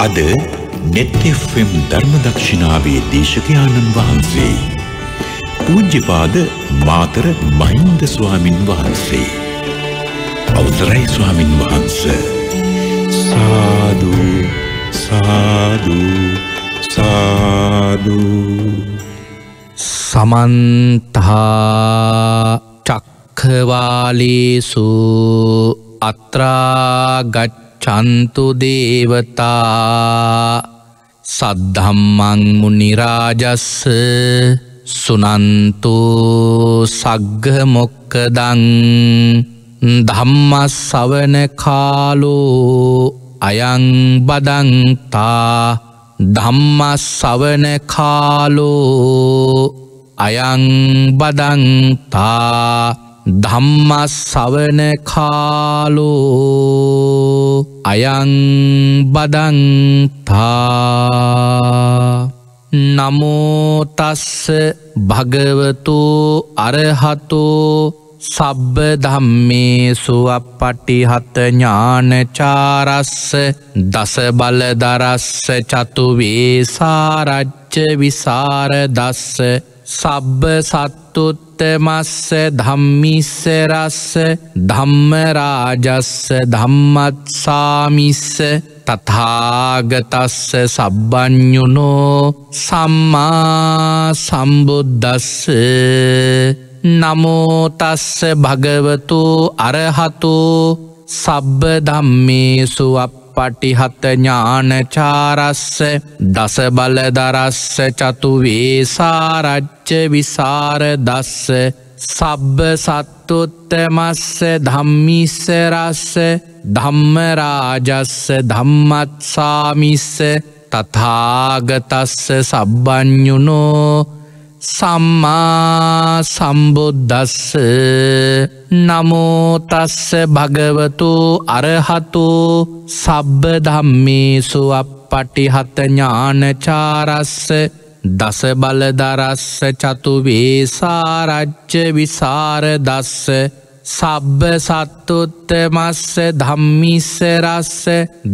අද නෙත්Fම් ධර්ම දක්ෂිනාවේ දේශකයාණන් වහන්සේ. පූජ්‍යපාද මාතර මහින්ද ස්වාමින් වහන්සේ. අවසරයි ස්වාමින් වහන්ස. සාදු සාදු සාදු සමන්තා චක්කවාලේසු අත්‍රාගට්ට චන්තුදේවතා සද්ධම්මංමු නිරාජස්ස සුනන්තු සග්ගමොක්කදං ධම්මස් සවන කාලෝ අයං බදන්තා ධම්මස් සවන කාලෝ අයං බදන්තා ධම්ම සවන කාලෝ අයං බදන්තා නමෝතස්ස භගවතු අරහතෝ සබ්බ ධම්මේසු අපපටිහත ඥානචාරස්ස දස බලදරස්ස චතුවේ සාරච්ච විසාර දස්ස සබ්බ සත්තුත් මස්ස ධම්මිස්ස රස්ස ධම්මරාජස්ස ධම්මත්සාමිස්ස තථාගතස්ස සබ්බ්ඥුනෝ සම්මා සම්බුද්ධස්ස නමෝතස්ස භගවතු අරහතු සබ්බ ධම්මේසු අප පටිහත ඥානචාරස්ස දසබලදරස්ස චතුවේසාරච්ච විසාර දස්ස සබ්බ සත්තුත්තමස්ස ධම්මිස්සරස්ස ධම්මරාජස්ස ධම්මත්සාමිස්ස තථාගතස්ස සබ්බ්ඥුනෝ සම්මා සම්බුද්ධස්ස නමෝතස්ස භගවතු අරහතු සබ්බ ධම්මේසු අපපටිහත ඥානචාරස්ස දස බලදරස්ස චතු වේසාරච්ච විසාරදස්ස සබ්බ සත්තුත්තමස්ස ධම්මිස්සරස්ස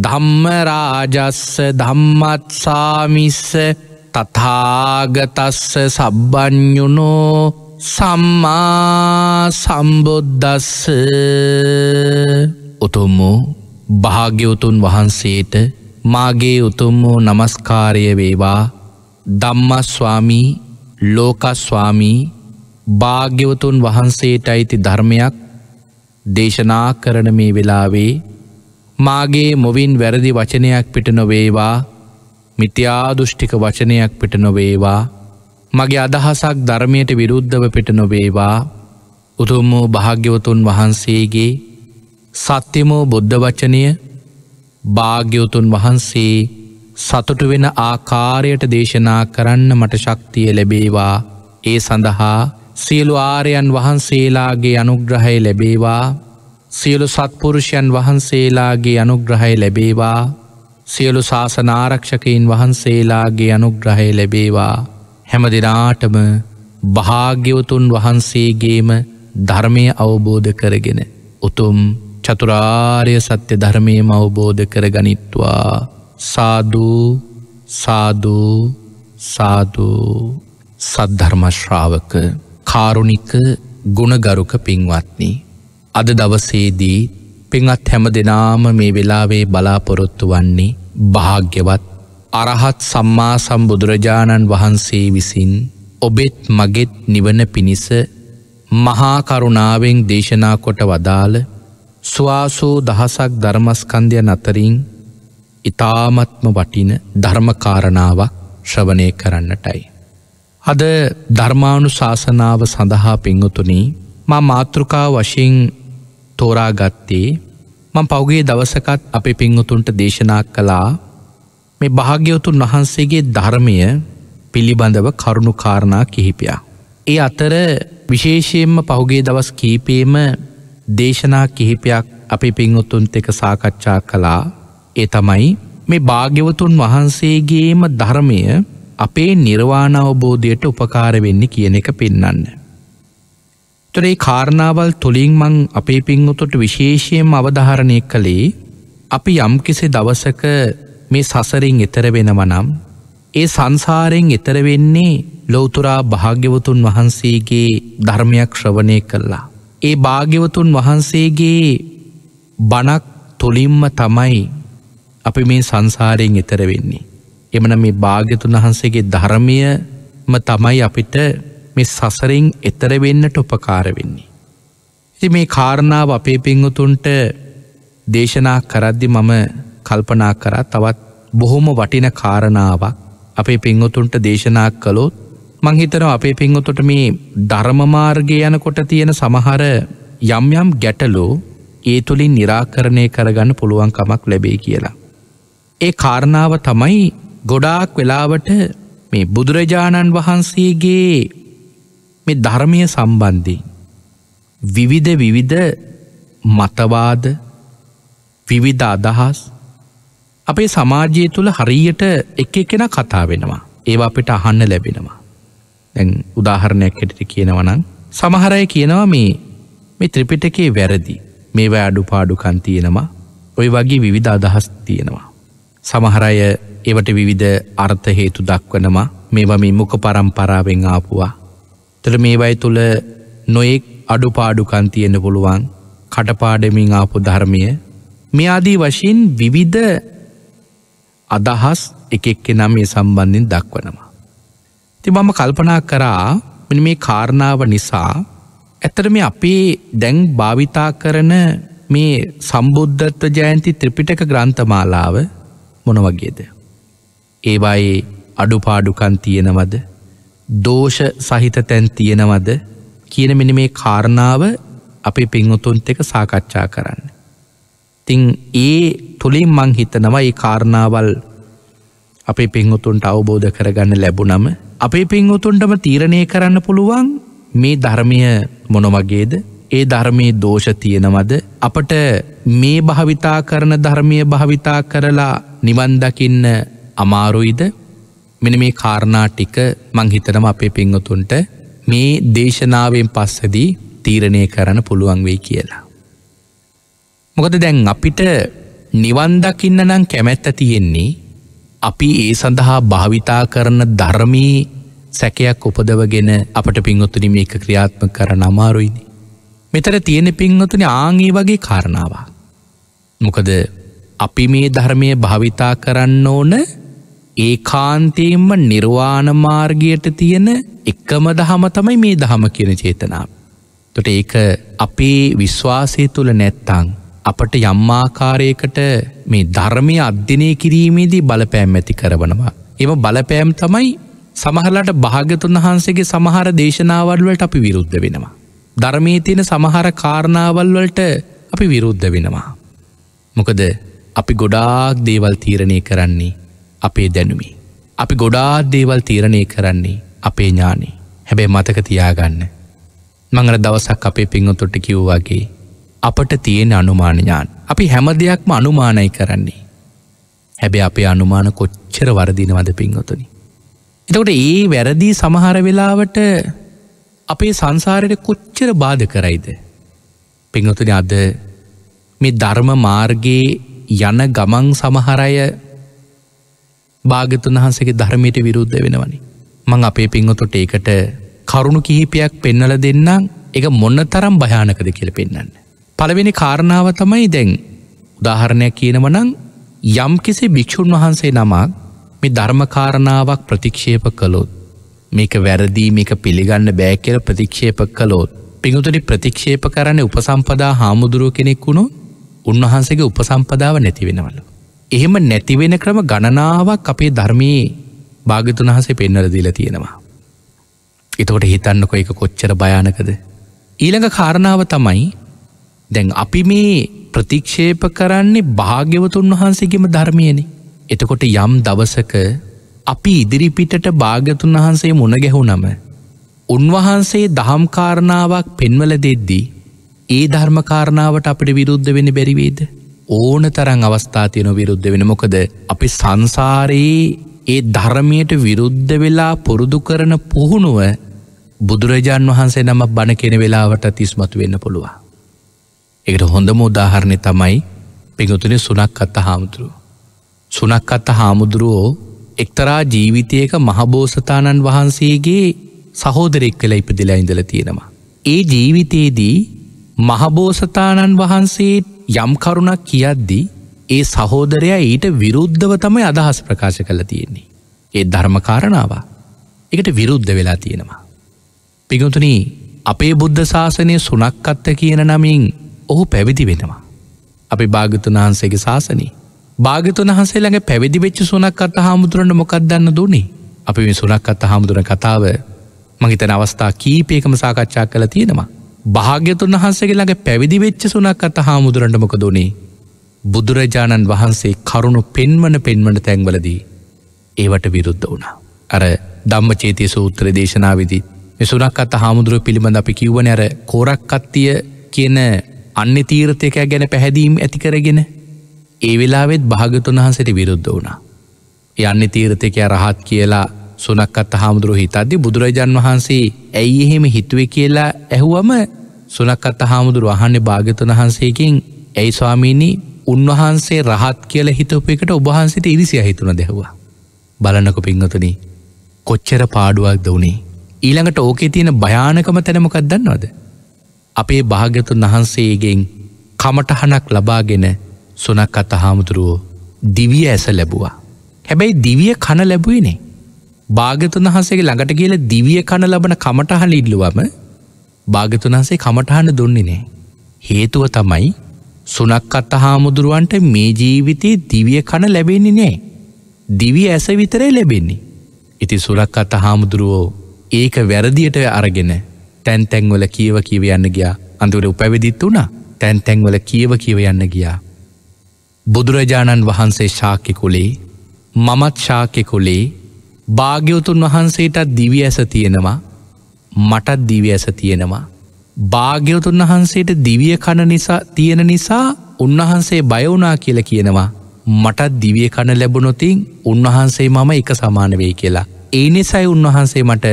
ධම්මරාජස්ස ධම්මත්සාමිස්ස තතාගතස්ස සබ්බ්ඥුනෝ සම්මා සම්බුද්ධස්ස උතුම් වූ භාග්‍යවතුන් වහන්සේට මාගේ උතුම් වූ නමස්කාරය වේවා දම්මස්වාමී ලෝකස්වාමී භාග්‍යවතුන් වහන්සේට අයිති ධර්මයක් දේශනා කරන මේ වෙලාවේ මාගේ මොවින් වැරදි වචනයක් පිට නොවේවා මිත්‍යාදුෘෂ්ටික වචනයක් පිට නොවේවා මගේ අදහසක් ධර්මයට විරුද්ධව පිට නොවේවා උතුම් වූ භාග්‍යවතුන් වහන්සේගේ සත්‍යමෝ බුද්ධ වචනය භාග්‍යවතුන් වහන්සේ සතුට වෙන ආකාරයට දේශනා කරන්න මට ශක්තිය ලැබේවා ඒ සඳහා සියලු ආරයන් වහන්සේලාගේ අනුග්‍රහය ලැබේවා සියලු සත්පුරුෂයන් වහන්සේලාගේ අනුග්‍රහය ලැබේවා සියලු ශාසනාරක්ෂකයින් වහන්සේලාගේ අනුග්‍රහය ලැබේවා හැම දෙනාටම භාග්‍යවතුන් වහන්සේගේම ධර්මය අවබෝධ කරගෙන උතුම් චතුරාර්ය සත්‍ය ධර්මයම අවබෝධ කරගනිත්වා සාධූ සාධූ සාධූ සද්ධර්මශ්‍රාවක කාරුණික ගුණගරුක පින්වත්නි අද දවසේදී පින්වත් හැම දෙනාම මේ වෙලාවේ බලාපොරොත්තු වන්නේ භාග්‍යවත් අරහත් සම්මා සම්බුදුරජාණන් වහන්සේ විසින් ඔබෙත් මගෙත් නිවන පිණිස මහාකරුණාවෙන් දේශනා කොට වදාළ ස්වාසූ දහසක් ධර්මස්කන්ධයන් අතරින් ඉතාමත්ම වටින ධර්මකාරණාවක් ශ්‍රවනය කරන්නටයි. අද ධර්මානු ශාසනාව සඳහා පිංගුතුනී මා මාතෘකා වශයෙන් තෝරාගත්තේ මං පෞගේ දවසකත් අපි පිංහුතුන්ට දේශනා කළා මේ භාග්‍යවතුන් වහන්සේගේ ධර්මය පිළිබඳව කරුණු කාරණා කිහිපයා. ඒ අතර විශේෂයෙන්ම පහුගේ දවස් කීපේම දේශනා කිහිපයක් අපි පිංහුතුන්ත එක සාකච්ඡා කළා ඒ තමයි මේ භාග්‍යවතුන් වහන්සේගේම ධර්මය අපේ නිර්වාණ අවබෝධයට උපකාර වෙන්න කියන එක පෙන්න්න. තොරේ කාරණාවල් තුළින් මං අපේ පින්වතුට විශේෂයෙන් අවධාරණය කළේ අපි යම්කිසි දවසක මේ සසරින් එතර වෙනවනම් ඒ සංසාරයෙන් එතර වෙන්නේ ලෝතුරා භාග්‍යවතුන් වහන්සේගේ ධර්මයක් ශ්‍රවණය කළා. ඒ භාග්‍යවතුන් වහන්සේගේ බණක් තුළින්ම තමයි අපි මේ සංසාරයෙන් එතර වෙන්නේ. එමන මේ භාග්‍යතුන් වහන්සේගේ ධර්මයම තමයි අපිට මේ සසරෙන් එතර වෙන්නට උපකාර වෙන්නේ. ඉති මේ කාරණාව අපේ පිංහුතුන්ට දේශනා කරද්දි මම කල්පනා කරා තවත් බොහොම වටින කාරණාවක් අපේ පිංහුතුන්ට දේශනා කළොත් මංහිතනව අපේ පිංහුතුට මේ ධර්මමාර්ගය යනකොට තියෙන සමහර යම්යම් ගැටලෝ ඒ තුළින් නිරාකරණය කරගන්න පුළුවන්කමක් ලැබේ කියලා. ඒ කාරණාව තමයි ගොඩාක් වෙලාවට මේ බුදුරජාණන් වහන්සේගේ මේ ධර්මය සම්බන්ධී. විවිධ විවිධ මතවාද විවිධ අදහස් අපේ සමාජය තුළ හරියට එක එකෙන කතා වෙනවා. ඒවා අපිට අහන්න ලැබෙනවා. දැන් උදාහරණයක් හෙටට කියනවනන් සමහරය කියනවා මේ මේ ත්‍රිපිටකේ වැරදි මේවා අඩු පාඩුකන් තියෙනවා ඔය වගේ විවිධ අදහස් තියෙනවා. සමහරය එවට විවිධ අර්ථ හේතු දක්වනවා මේවා මේ මොක පරම්පරාවෙන් ආපුවා තර මේවයි තුළ නොයෙක් අඩුපාඩුකන් තියෙන පුළුවන් කටපාඩමින් ආපු ධර්මය මේ ආදී වශයෙන් විවිධ අදහස් එකෙක්කෙ නම් මේ සම්බන්ධින් දක්වනවා. ති මම කල්පනා කරා මෙ මේ කාරණාව නිසා ඇතර මේ අපේ දැන් භාවිතා කරන මේ සම්බුද්ධත්ව ජයන්ති ත්‍රිපිටක ග්‍රන්ථමාලාව මොන වගේද. ඒවායේ අඩුපාඩුකන් තියෙනවද දෝෂ සහිත තැන් තියෙනවද කියන මෙනි මේ කාරණාව අපි පිංවතුන්ට එක සාකච්ඡා කරන්න. තිං ඒ තුළින් මං හිතනවා ඒ කාරණාවල් අපේ පිංවතුන්ට අවබෝධ කරගන්න ලැබුණම අපේ පිංවතුන්ටම තීරණය කරන්න පුළුවන් මේ ධර්මය මොනවගේද ඒ ධර්මයේ දෝෂ තියෙනවද අපට මේ භාවිතා කරන ධර්මය භාවිතා කරලා නිවන්දකින්න අමාරුයිද මෙන මේ කාරණා ටික මං හිතනම අපේ පිංහතුන්ට මේ දේශනාවෙන් පස්සදී තීරණය කරන පුළුවන් වෙයි කියලා. මොකද දැන් අපිට නිවන්දකින්න නම් කැමැත්ත තියෙන්නේ අපි ඒ සඳහා භාවිතා කරන ධර්මී සැකයක් උපදවගෙන අපට පින්වොත්තුනි මේක ක්‍රියාත්ම කරන අමාරුයිනි. මෙතර තියෙන පින්වතුන ආංගේ වගේ කාරණාව. මොකද අපි මේ ධර්මය භාවිතා කරන්න ඕන ඒ කාන්තයෙන්ම නිර්වාණමාර්ගයට තියෙන එක්කම දහම තමයි මේ දහම කියන චේතනාව. තොට ඒක අපේ විශ්වාසය තුළ නැත්තං. අපට යම්මාකාරයකට මේ ධර්මය අධ්‍යනය කිරීමේදී බලපෑම් ඇති කරවනවා. එම බලපෑම් තමයි සමහරලට භාගතුන් වහන්සේගේ සමහර දේශනාවල්වලට අපි විරුද්ධ වෙනවා. ධර්මයේ තියෙන සමහර කාරණාවල් වලට අපි විරුද්ධ වෙනවා. මොකද අපි ගොඩාක් දේවල් තීරණය කරන්නේ අපේ දැනුමි. අපි ගොඩාත් දේවල් තීරණය කරන්නේ අපේ ඥානි හැබැයි මතක තියාගන්න. මංගර දවසක් අපේ පිංහොතොට කිව්වාගේ අපට තියෙන අනුමානඥාන් අපි හැම දෙයක්ම අනුමානයි කරන්නේ. හැබැ අපේ අනුමාන කොච්චර වරදිනවද පිංහොතුනි. එතකොට ඒ වැරදිී සමහර වෙලාවට අපේ සංසාරයට කොච්චර බාධ කරයිද. පිංහොතුනි අද මේ ධර්ම මාර්ගයේ යන ගමන් සමහරය භාගතුන් වහන්සගේ ධර්මයට විරුද්ධ වෙනවනි. මං අපේ පින්වතුට ඒකට කරුණු කිහිපයක් පෙන්නල දෙන්නම් එක මොන්න තරම් භයානකද කියල පෙන්න්න. පළවෙනි කාරණාව තමයි දැන් උදාහරණයක් කියනවනං යම් කෙසේ භික්‍ෂූන් වහන්සේ නමක් මේ ධර්මකාරණාවක් ප්‍රතික්ෂේප කළොත් මේක වැරදී මේක පිළිගන්න බෑ කියල ප්‍රතික්ෂේප කළොත් පිඟුතුනි ප්‍රතික්ෂේප කරන්න උපසම්පදා හාමුදුරුව කෙනෙක් වුණු උන්වහන්සේගේ උපසම්පදාව නැතිවෙනවලු. එහෙම නැතිවෙන ක්‍රම ගණනාවක් අපේ ධර්මයේ භාගතුන් හසේ පෙන්නර දීලා තියෙනවා. එතකොට හිතන්නකො එක කොච්චර භයානකද. ඊළඟ කාරණාව තමයි දැන් අපි මේ ප්‍රතික්ෂේප කරන්නේ භාග්‍යවතුන් වහන්සේගෙම ධර්මයනෙ. එතකොට යම් දවසක අපි ඉදිරිපිටට භාගතුන් වහන්සේ මුණ ගැහුනම උන්වහන්සේ දහම්කාරණාවක් පෙන්වල දෙද්දී ඒ ධර්මකාරණාවට අපිට විරුද්ධ වෙන බැරිවේද ඕන තරං අවස්ථා තියන විරුද්ධ වෙන මොකද අපි සංසාරයේ ඒ ධර්මයට විරුද්ධ වෙලා පුරුදු කරන පුහුණුව බුදුරජාණන් වහන්සේ නම බණ කෙන වෙලාවට තිස්මතු වෙන්න පුළුවන්. එකට හොඳම උදාහරණය තමයි පිගතුනි සුනක් අත්ත හාමුදුරුව. සුනක් අත්ත හාමුදුරුවෝ එක්තරා ජීවිතයක මහබෝසතාණන් වහන්සේගේ සහෝදරෙක් කළ ඉපදිලා ඉඳල තියෙනවා. ඒ ජීවිතයේදී මහබෝසතාණන් වහන්සේට යම් කරුණක් කියද්දී ඒ සහෝදරයා ඊට විරුද්ධව තමයි අදහස් ප්‍රකාශ කළ තියෙන්නේ. ඒ ධර්මකාරණාව එකට විරුද්ධ වෙලා තියෙනවා. පිගතුන අපේ බුද්ධ ශාසනය සුනක්කත්ත කියන නමින් ඔහු පැවිදි වෙනවා. අපි භාගතුන් වහන්සේගේ ශාසනී භාගතුන් වහන්සේළඟ පැවිදි වෙච්ච සුනක් අත හාමුදුරන්න මොකක්දන්න දුනි අපි මේ සුනක් අත හාමුදුරන කතාව මහිතන අවස්ථා කීපයකම සාකච්ඡා කළ තියෙනවා භාග්‍යතුන් වහන්සේගේ ළඟ පැවිදි වෙච්ච සුනක් අත හාමුදුරන්ටමක දුනේ බුදුරජාණන් වහන්සේ කරුණු පෙන්වන පෙන්වන තැන්වලදී ඒවට විරුද්ධ වුණා. අර ධම්ම චේතය සූත්‍ර දේශනාවදි මෙසුනක් අත හාමුදුරුව පිළිබඳ අපි කිව්වන අර කෝරක් අත්තිය කියන අන්‍ය තීර්ථයක ගැන පැහැදීම් ඇති කරගෙන ඒ වෙලාවෙත් භාගතුන් වහන්සට විරුද්ධ වුණා. යන්න තීර්ථකය රහත් කියලා සුනක්කත් හාමුදුරු හිතද්දි බුදුරජාන් වහන්සේ ඇයි එහෙම හිතුවේ කියලා ඇහුවම සුනක්කත් හාමුදුරු වහන්නේ භාගතුන් වහන්සේකින් ඇයි ස්වාමීණී උන්වහන්සේ රහත් කියල හිතපු එකට ඔබහන්සිට ඉරිසිය හිතුන දෙහවා. බලන්නක පිංහතුනි කොච්චර පාඩුවක් දවුණේ. ඊළඟට ඕකේ තියෙන භයානකම තැනමකක් දන්නවද. අපේ භාග්‍යතුන් වහන්සේගෙන් කමටහනක් ලබාගෙන සුනක් අත හාමුදුරුවෝ දිවිය ඇස ලැබවා. හැබැයි දිවිය කන ලැබුවනේ භාගතුන් වහසේ ළඟට කියල දිවිය කණ ලබන කමටහන ඉල්ලුවම භාගතුන් වහසේ කමටහන දුන්නේ නෑ. හේතුව තමයි සුනක් අත්ත හාමුදුරුවන්ට මේ ජීවිතයේ දිවිය කණ ලැබෙන්නේ නෑ. දිවි ඇස විතරේ ලැබෙන්නේ. ඉති සුලක් අත හාමුදුරුවෝ ඒක වැරදියට අරගෙන තැන් තැන්වල කියව කියව යන්න ගියා අඳුර උපැවිදිත් වුණා තැන් තැන්වල කියව කියව යන්න ගියා. බුදුරජාණන් වහන්සේ ශාක්‍ය කුලේ මමත් ශාක්‍ය කුලේ භාග්‍යවතුන් වහන්සේටත් දිවි ඇස තියෙනවා මටත් දිවි ඇස තියෙනවා භාග්‍යවතුන් වහන්සේට දිවිය කණ නිසා තියෙන නිසා උන්වහන්සේ බයවුනා කියල කියනවා මටත් දිවිය කණ ලැබුණොතින් උන්වහන්සේ මම එක සමාන වේ කියලා ඒ නිසයි උන්වහන්සේ මට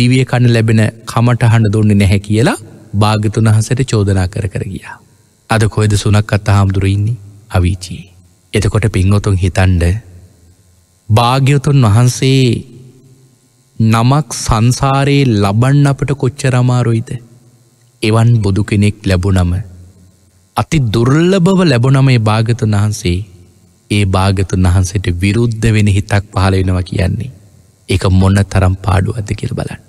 දිවිය කණ ලැබෙන කමටහන දුන්න නැහැ කියලා භාගතුන් වහන්සට චෝදනා කර කර ගියා අද කොයිද සුනක් අත්තා හාමුදුරුවඉන්නේ අවිචී එතකොට පින්ගොතුන් හිතන්ඩ භාග්‍යවතුන් වහන්සේ නමක් සංසාරයේ ලබන්න අපට කොච්චරමාරුයිද. එවන් බුදු කෙනෙක් ලැබුනම. අති දුර්ලබව ලැබුනම ඒ භාගතුන් වහන්සේ ඒ භාගතුන් වහන්සට විරුද්ධ වෙන හිතක් පහල වෙනවා කියන්නේ. එක මොන්න තරම් පාඩු ඇද කියල බලන්න.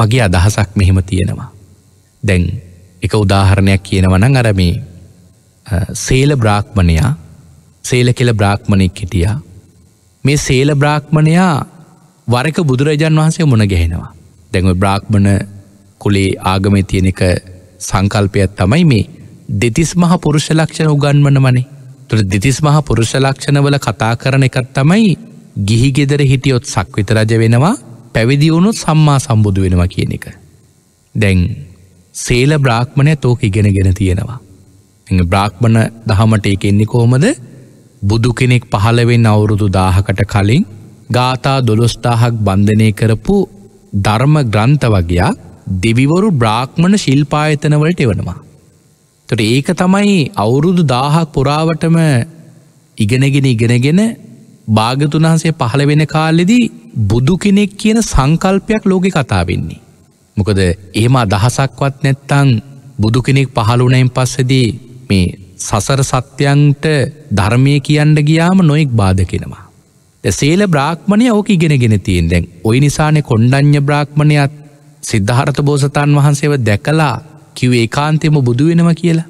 මගේ අදහසක් මෙහෙම තියෙනවා. දැන් එක උදාහරණයක් කියනවනං අරමේ සේල බ්‍රාක්්මණයා සේල කෙල බ්‍රාක්්මණයක් හිටියා මේ සේල බ්‍රාහ්මණයා වරක බුදුරජාන් වහන්සේ මොන ගැහෙනවා. දැන්ව බ්‍රාහ්මණ කුලේ ආගමේ තියෙන එක සංකල්පයක් තමයි මේ දෙතිස් මහ පුරුෂ ලක්ෂණ උගන්වන මනේ. තුළ දෙතිස් මහ පුරුෂ ලක්ෂණවල කතා කරන එකත් තමයි ගිහිගෙදර හිටියොත් සක්විත රජ වෙනවා පැවිදිවුණුත් සම්මා සම්බුදු වෙනවා කියන එක. දැන් සේල බ්‍රාහ්මණය තෝක ඉගෙන ගෙන තියෙනවා. බ්‍රාහ්මණ දහමට එක එන්නේ කොහොමද බුදු කෙනෙක් පහළවෙන් අවුරුදු දාහකට කලින් ගාථා දොළොස්ටාහක් බන්ධනය කරපු ධර්ම ග්‍රන්ථ වගයා දෙවිවරු බ්‍රාක්්මණ ශිල්පායතනවලට එවනවා. තොට ඒක තමයි අවුරුදු දාහක් පුරාවටම ඉගෙනගෙන ඉගෙනගෙන භාගතුන්හන්සේ පහළ වෙන කාලෙදී බුදු කෙනෙක් කියන සංකල්පයක් ලෝකෙ කතාවෙන්නේ. මොකද ඒම අදහසක්වත් නැත්තං බුදු කෙනෙක් පහළුනයින් පස්සදී මේ සසර සත්‍යයන්ට ධර්මය කියන්න ගියාම නොයෙක් බාධකෙනවා. සේල බ්‍රාහ්මණය ඕක ඉගෙනගෙන තියෙන් දැන් ඔයි නිසානෙ කොණ්ඩඥ බ්‍රාහ්මණයත් සිද්ධාර්ථ බෝසතාන් වහන්සේව දැකලා කිව් ඒකාන්තයම බුදු වෙනවා කියලා.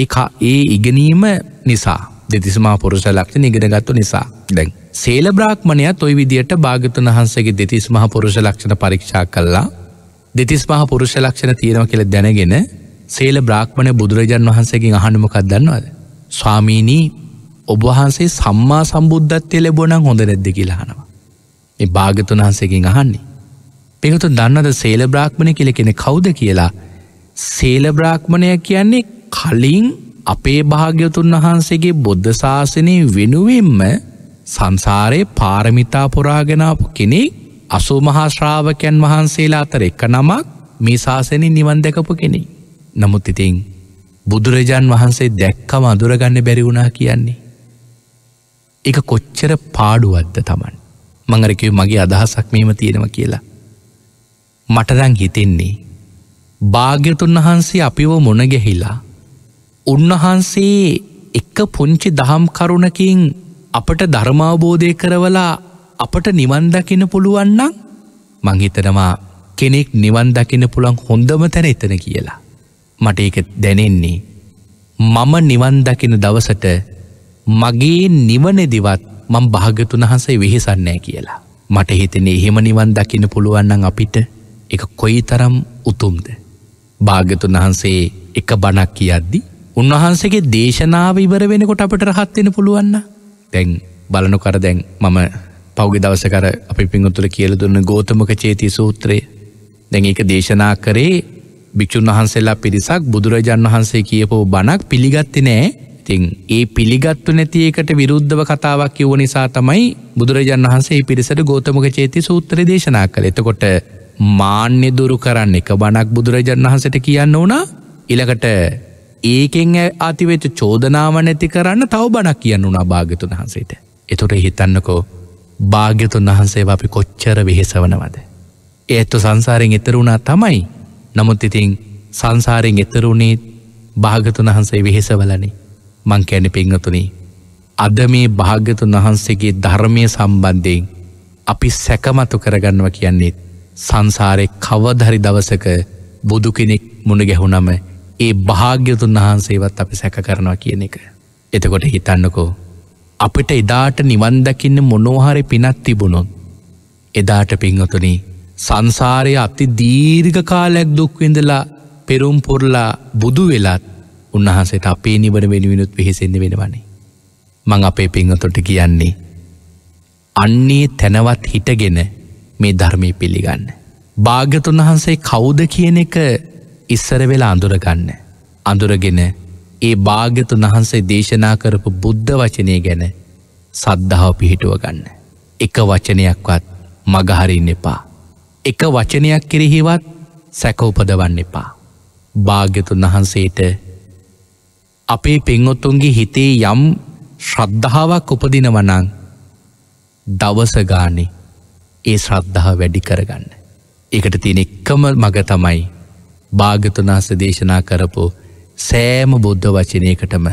ඒකා ඒ ඉගෙනීම නිසා දෙතිස්මා පුරුෂ ලක්ෂණ ඉගෙනගත්තු නිසා දැන්. සේල බ්‍රාහ්මණයත් ඔයි විදියට භාගතුන් වහන්සගේ දෙතිස්මහ පුරුෂ ලක්ෂණ පරීක්ෂා කල්ලා දෙතිස්මහ පුරුෂ ලක්ෂණ තියෙනවා කියල දැනගෙන සේල බ්‍රාක්්මණය බුදුරජාන් වහන්සේකින් අහනුමකක් දන්නවාද. ස්වාමීනී ඔබවහන්සේ සම්මා සම්බුද්ධත්වය ලැබොනං හොඳ නැද්ද කියලාහනවා. එ භාගතුන් වහන්සේකින් අහන්නේ. පිහතු දන්නද සේල බ්‍රාක්්මණය කියල කෙනෙ කවුද කියලා සේල බ්‍රාක්්මණය කියන්නේ කලින් අපේ භාග්‍යතුන් වහන්සේගේ බොද්ධ ශාසනය වෙනුවෙන්ම සංසාරයේ පාරමිතා පුරාගෙනාපු කෙනෙක් අසුමහාශ්‍රාවකයන් වහන්සේලා අතර එක නමක් මේ ශාසනය නිවන් දැකපු කෙනෙක්. නමුත් ඉතින් බුදුරජාන් වහන්සේ දැක්කම අදුරගන්න බැරි වුණා කියන්නේ. එක කොච්චර පාඩුවත්ද තමන් මංගරකව මගේ අදහසක් මෙම තියෙනව කියලා. මටරං හිතෙන්නේ. භාග්‍යතුන් වහන්සේ අපිව මොනගැහිලා. උන්වහන්සේ එක්ක පුංචි දහම් කරුණකින් අපට ධර්මාවබෝධය කරවලා අපට නිවන්දකින පුළුවන්නම් මංහිතනවා කෙනෙක් නිවන්දකින පුළන් හොඳම තැන එතන කියලා. මට ඒක දැනෙන්නේ. මම නිවන් දකින දවසට මගේ නිවනෙදිවත් මං භාගතුන් වහන්සේ වෙහෙසන්නෑ කියලා. මට හිතනේ එහෙම නිවන් දකින්න පුළුවන්නන් අපිට එක කොයි තරම් උතුම්ද. භාගතුන් වහන්සේ එක බණක් කියද්දි. උන්වහන්සේගේ දේශනාව ඉවර වෙනකොට අපට රහත්වෙන පුළුවන්න. තැන් බලනොකර දැන් මම පෞගි දවසකර අපි පිංගුතුල කියල දුන්න ගෝතමක චේති සූත්‍රය දැන් එක දේශනා කරේ භික්‍ෂූන් වහන්සේලා පිරිසක් බුදුරජාන් වහන්සේ කියපෝ බණක් පිළිගත්ති නෑ තින් ඒ පිළිගත්තු නැති ඒකට විරුද්ධව කතාවක් කිව්ව නිසා තමයි බුදුරජාන් වහන්සේ පිරිසට ගෝතමක චේති සූත්‍ර දේශනා කළ එතකොට මාන්‍ය දුරු කරන්න එක බණක් බුදුරජාන් වහන්සට කියන්න ඕන ඉළකට ඒකෙන් අතිවෙච්ච චෝදනාව නැති කරන්න තව බණක් කියන්න වුනා භාගතුන් වහන්සේට එතුට හිතන්නකෝ භාග්‍යතුන් වහන්සේ අපි කොච්චර වෙහෙසවනවද. ඒත්තු සංසාරෙන් එතරුණා තමයි නමුත් ඉතිං සංසාරයෙන් එතරුණේ භාගතුන් වහන්සේ වෙහෙසවලනේ මං කැන පිංහතුනී. අද මේ භාගතුන් වහන්සේගේ ධර්මය සම්බන්ධයෙන් අපි සැකමතු කරගන්නව කියන්නේත් සංසාරය කවදහරි දවසක බුදු කෙනෙක් මුණ ගැහුනම ඒ භාග්‍යතුන් වහන්සේවත් අපි සැක කරනවා කියන එක. එතකොට හිතන්නකෝ. අපිට එදාට නිවන්දකින්න මොනෝහරි පිනත් තිබුණොත් එදාට පිංහතුනී සංසාරය අති දීර්ඝ කාලයක් දුක්විඳලා පෙරුම් පොරලා බුදු වෙලත් උන්වහන්සේට අපේ නිවන වෙනුවෙනුත් වෙහෙසෙන්න වෙනවනේ. මං අපේ පිංහතොට කියන්නේ. අන්නේ තැනවත් හිටගෙන මේ ධර්මය පිළිගන්න. භාග්‍යතුන් වහන්සේ කෞුද කියන එක ඉස්සර වෙලා අඳුරගන්න. අඳුරගෙන ඒ භාග්‍යතුන් වහන්සේ දේශනා කරපු බුද්ධ වචනය ගැන සද්ධාව පිහිටුව ගන්න. එක වචනයක්වත් මගහරින්න එපා. එක වචනයක් කෙරෙහිවත් සැකෝපදවන්න එපා. භාග්‍යතුන් වහන්සේට අපේ පෙන්වොත්තුන්ගේ හිතේ යම් ශ්‍රද්ධාවක් උපදිනවනං දවසගානේ ඒ ශ්‍රද්ධහ වැඩි කරගන්න. එකට තියෙන එක්කම මග තමයි භාගතුනාස දේශනා කරපු සෑම බුද්ධ වචනයකටම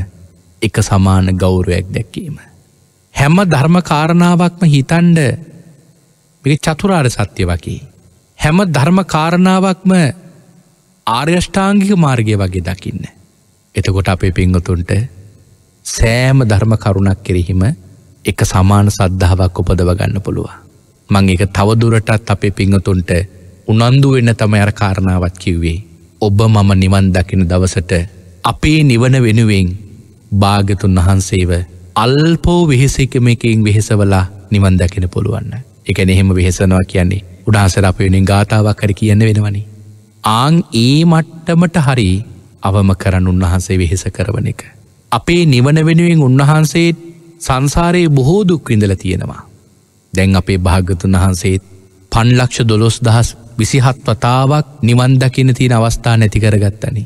එක සමාන ගෞරුවක් දැක්කීම. හැම ධර්මකාරණාවක්ම හිතන්ඩ මේ චතුරාර් සත්‍ය වගේ. හැම ධර්ම කාරණාවක්ම ආර්යෂ්ඨාංගික මාර්ගය වගේ දකින්න. එතකොට අපේ පිංගතුන්ට සෑම ධර්ම කරුණක් කෙරෙහිම එක සමාන සද්ධාවක් උපදවගන්න පුළුවන්. මං එක තවදුරටත් අපේ පිංහතුන්ට උනන්දු වෙන්න තම අර කාරණාවත් කිව්වේ. ඔබ මම නිවන් දකින දවසට අපේ නිවන වෙනුවෙන් භාගතුන් වහන්සේව අල්පෝ වෙහෙසකමකින් වෙහෙසවලා නිවන් දකින පුළුවන්න. එක එහෙම වෙහෙසනවා කියන්නේ උඩාසර අප වෙනෙන් ගාථාවක් කර කියන්න වෙනවනි. ආං ඒ මට්ටමට හරි අවම කරන්න උන්වහන්සේ වෙහෙස කරවන එක. අපේ නිවන වෙනුවෙන් උන්වහන්සේ සංසාරයේ බොහෝ දුක්විඳල තියෙනවා. දැන් අපේ භාගතුන් වහන්සේත් පන්ලක්ෂ දොළොස් දහස් විසිහත් වතාවක් නිවන්දකින තියෙන අවස්ථා නැතිකරගත්තනි.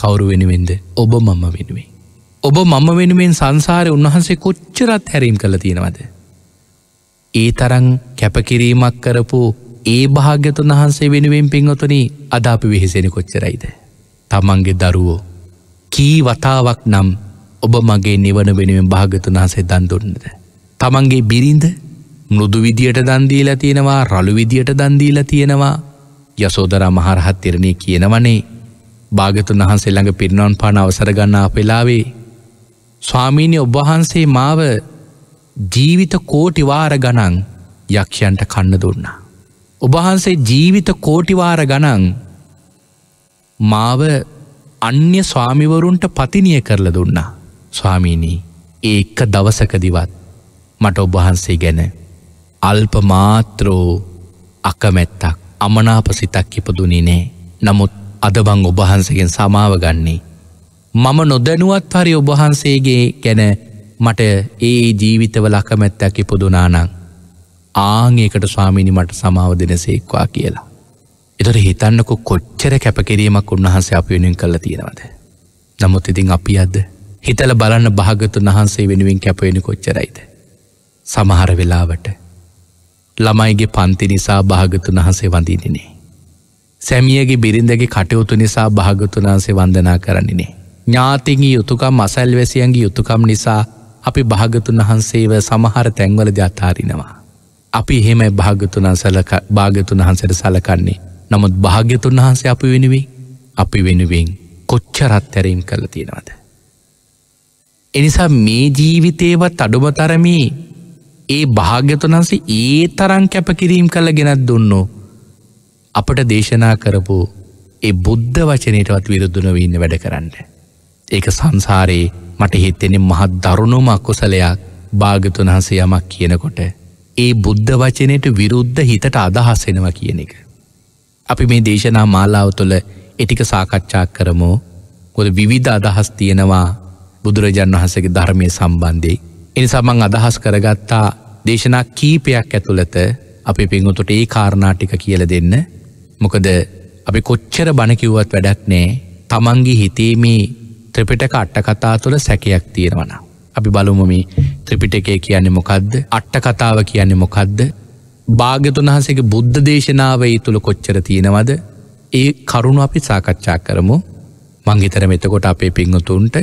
කවුරු වෙනුවෙන්ද ඔබ මම වෙනුවේ. ඔබ මම වෙනුවෙන් සංසාරය උන්වහන්සේ කොච්චරත් හැරීම් කළ තියෙනවද. ඒ තරං කැපකිරීමක් කරපු ඒ භාග්‍යතුන් වහන්සේ වෙනුවෙන් පින්වතුනී අධාපි වෙහිසෙන කොච්චරයිද. තමන්ගේ දරුවෝ. කී වතාවක් නම් ඔබ මගේ නිවන වෙනුවෙන් භාගතුන් වහසේ දන්දුන්නද. තමන්ගේ බිරිඳ මුරුදු විදියට දන්දීලා තියෙනවා රළු විදියට දන්දීලා තියෙනවා යසෝදරා මහරහත් තිරණය කියනවනේ භාගතුන් වහන්සේ ළඟ පිරිනවන් පාන අවසරගන්නා පෙලාවේ. ස්වාමීනය ඔබ්වහන්සේ මාව ජීවිත කෝටිවාර ගණන් යක්ෂයන්ට කන්න දුන්නා. ඔබහන්සේ ජීවිත කෝටිවාර ගණන් මාව අන්‍ය ස්වාමිවරුන්ට පතිනිය කරල දුන්නා ස්වාමීණී ඒ එක්ක දවසකදිවත් මට ඔබහන්සේ ගැන අල්ප මාත්‍රෝ අකමැත්තක් අමනාප සිතක් ඉපදුනි නෑ නමුත් අදබං ඔබහන්සගෙන් සමාව ගන්නේ මම නොදැනුවත් හරි ඔබහන්සේගේ ගැන මට ඒ ජීවිතව ලකමැත්තක් ඉපදුනානං ආංඒකට ස්වාමීනි මට සමාව දෙනසෙක්වා කියලා. එතොට හිතන්නකු කොච්චර කැපකිරීමක් උන්වහන්සේ අප වෙනෙන් කළ තියෙනවද. නමුත් ඉතින් අපි අද හිතල බලන්න භාගතුන් වහන්සේ වෙනුවෙන් කැපවෙන කොච්චරයිද. සමහර වෙලාවට ළමයිගේ පන්ති නිසා භාගතුන් වහන්සේ වඳීනනේ. සැමියගේ බිරිඳගේ කටයුතු නිසා භාගතුන් වහන්සේ වන්දනා කරන්නේනේ. ඥාතිගේ යුතුකම් අසැල්වැසියන්ගේ යුතුකම් නිසා අපි භාගතුන් වහන්සේව සමහර තැන්වලද අතාරිනවා. අපි එහෙමයි භාගතුන් සලක භාගතුන් වහන්සට සලකන්නේ නමුත් භාග්‍යතුන් වහන්සේ අපි වෙනුවෙන් අපි වෙනුවෙන් කොච්චරත්තැරීම් කළ තියෙනවද. එනිසා මේ ජීවිතේවත් අඩුමතරමී ඒ භාග්‍යතුනන්සේ ඒ තරං කැපකිරීම් කළ ගෙනත් දුන්නෝ අපට දේශනා කරපු ඒ බුද්ධ වචනයටවත් විරුද්ධනව ඉන්න වැඩ කරන්න. ඒක සංසාරයේ මට හිත්තෙනෙ මහත් දරුණුම අකුසලයක් භාගතුන් වහන්සේ යමක් කියනකොට ඒ බුද්ධ වචනයට විරුද්ධ හිතට අදහස්සෙනවා කියන එක. අපි මේ දේශනා මාලාව තුළ එටික සාකච්ඡා කරමෝ කොද විවිධ අදහස් තියෙනවා බුදුරජන් වහසගේ ධර්මය සම්බන්ධය. එනි සමං අදහස් කරගත්තා දේශනා කීපයක් ඇතුළත අපි පිංගුතුට ඒ කාරණාටික කියල දෙන්න මොකද අපි කොච්චර බණකිව්වත් වැඩක් නෑ තමන්ගේ හිතේ මේ ත්‍රපිටක අට්ටකතා තුළ සැකයක් තියෙනවනා. අපි බලමු මේ ත්‍රිපිටකය කියන්නේ මොකක්ද අට්ට කතාව කියන්නේ මොකක්ද භාගතුන් වහසගේ බුද්ධ දේශනාවයි තුළ කොච්චර තියෙනවද ඒ කරුණු අපි සාකච්ඡා කරමු මංහිතර මෙතකොට අපේ පිංහතුන්ට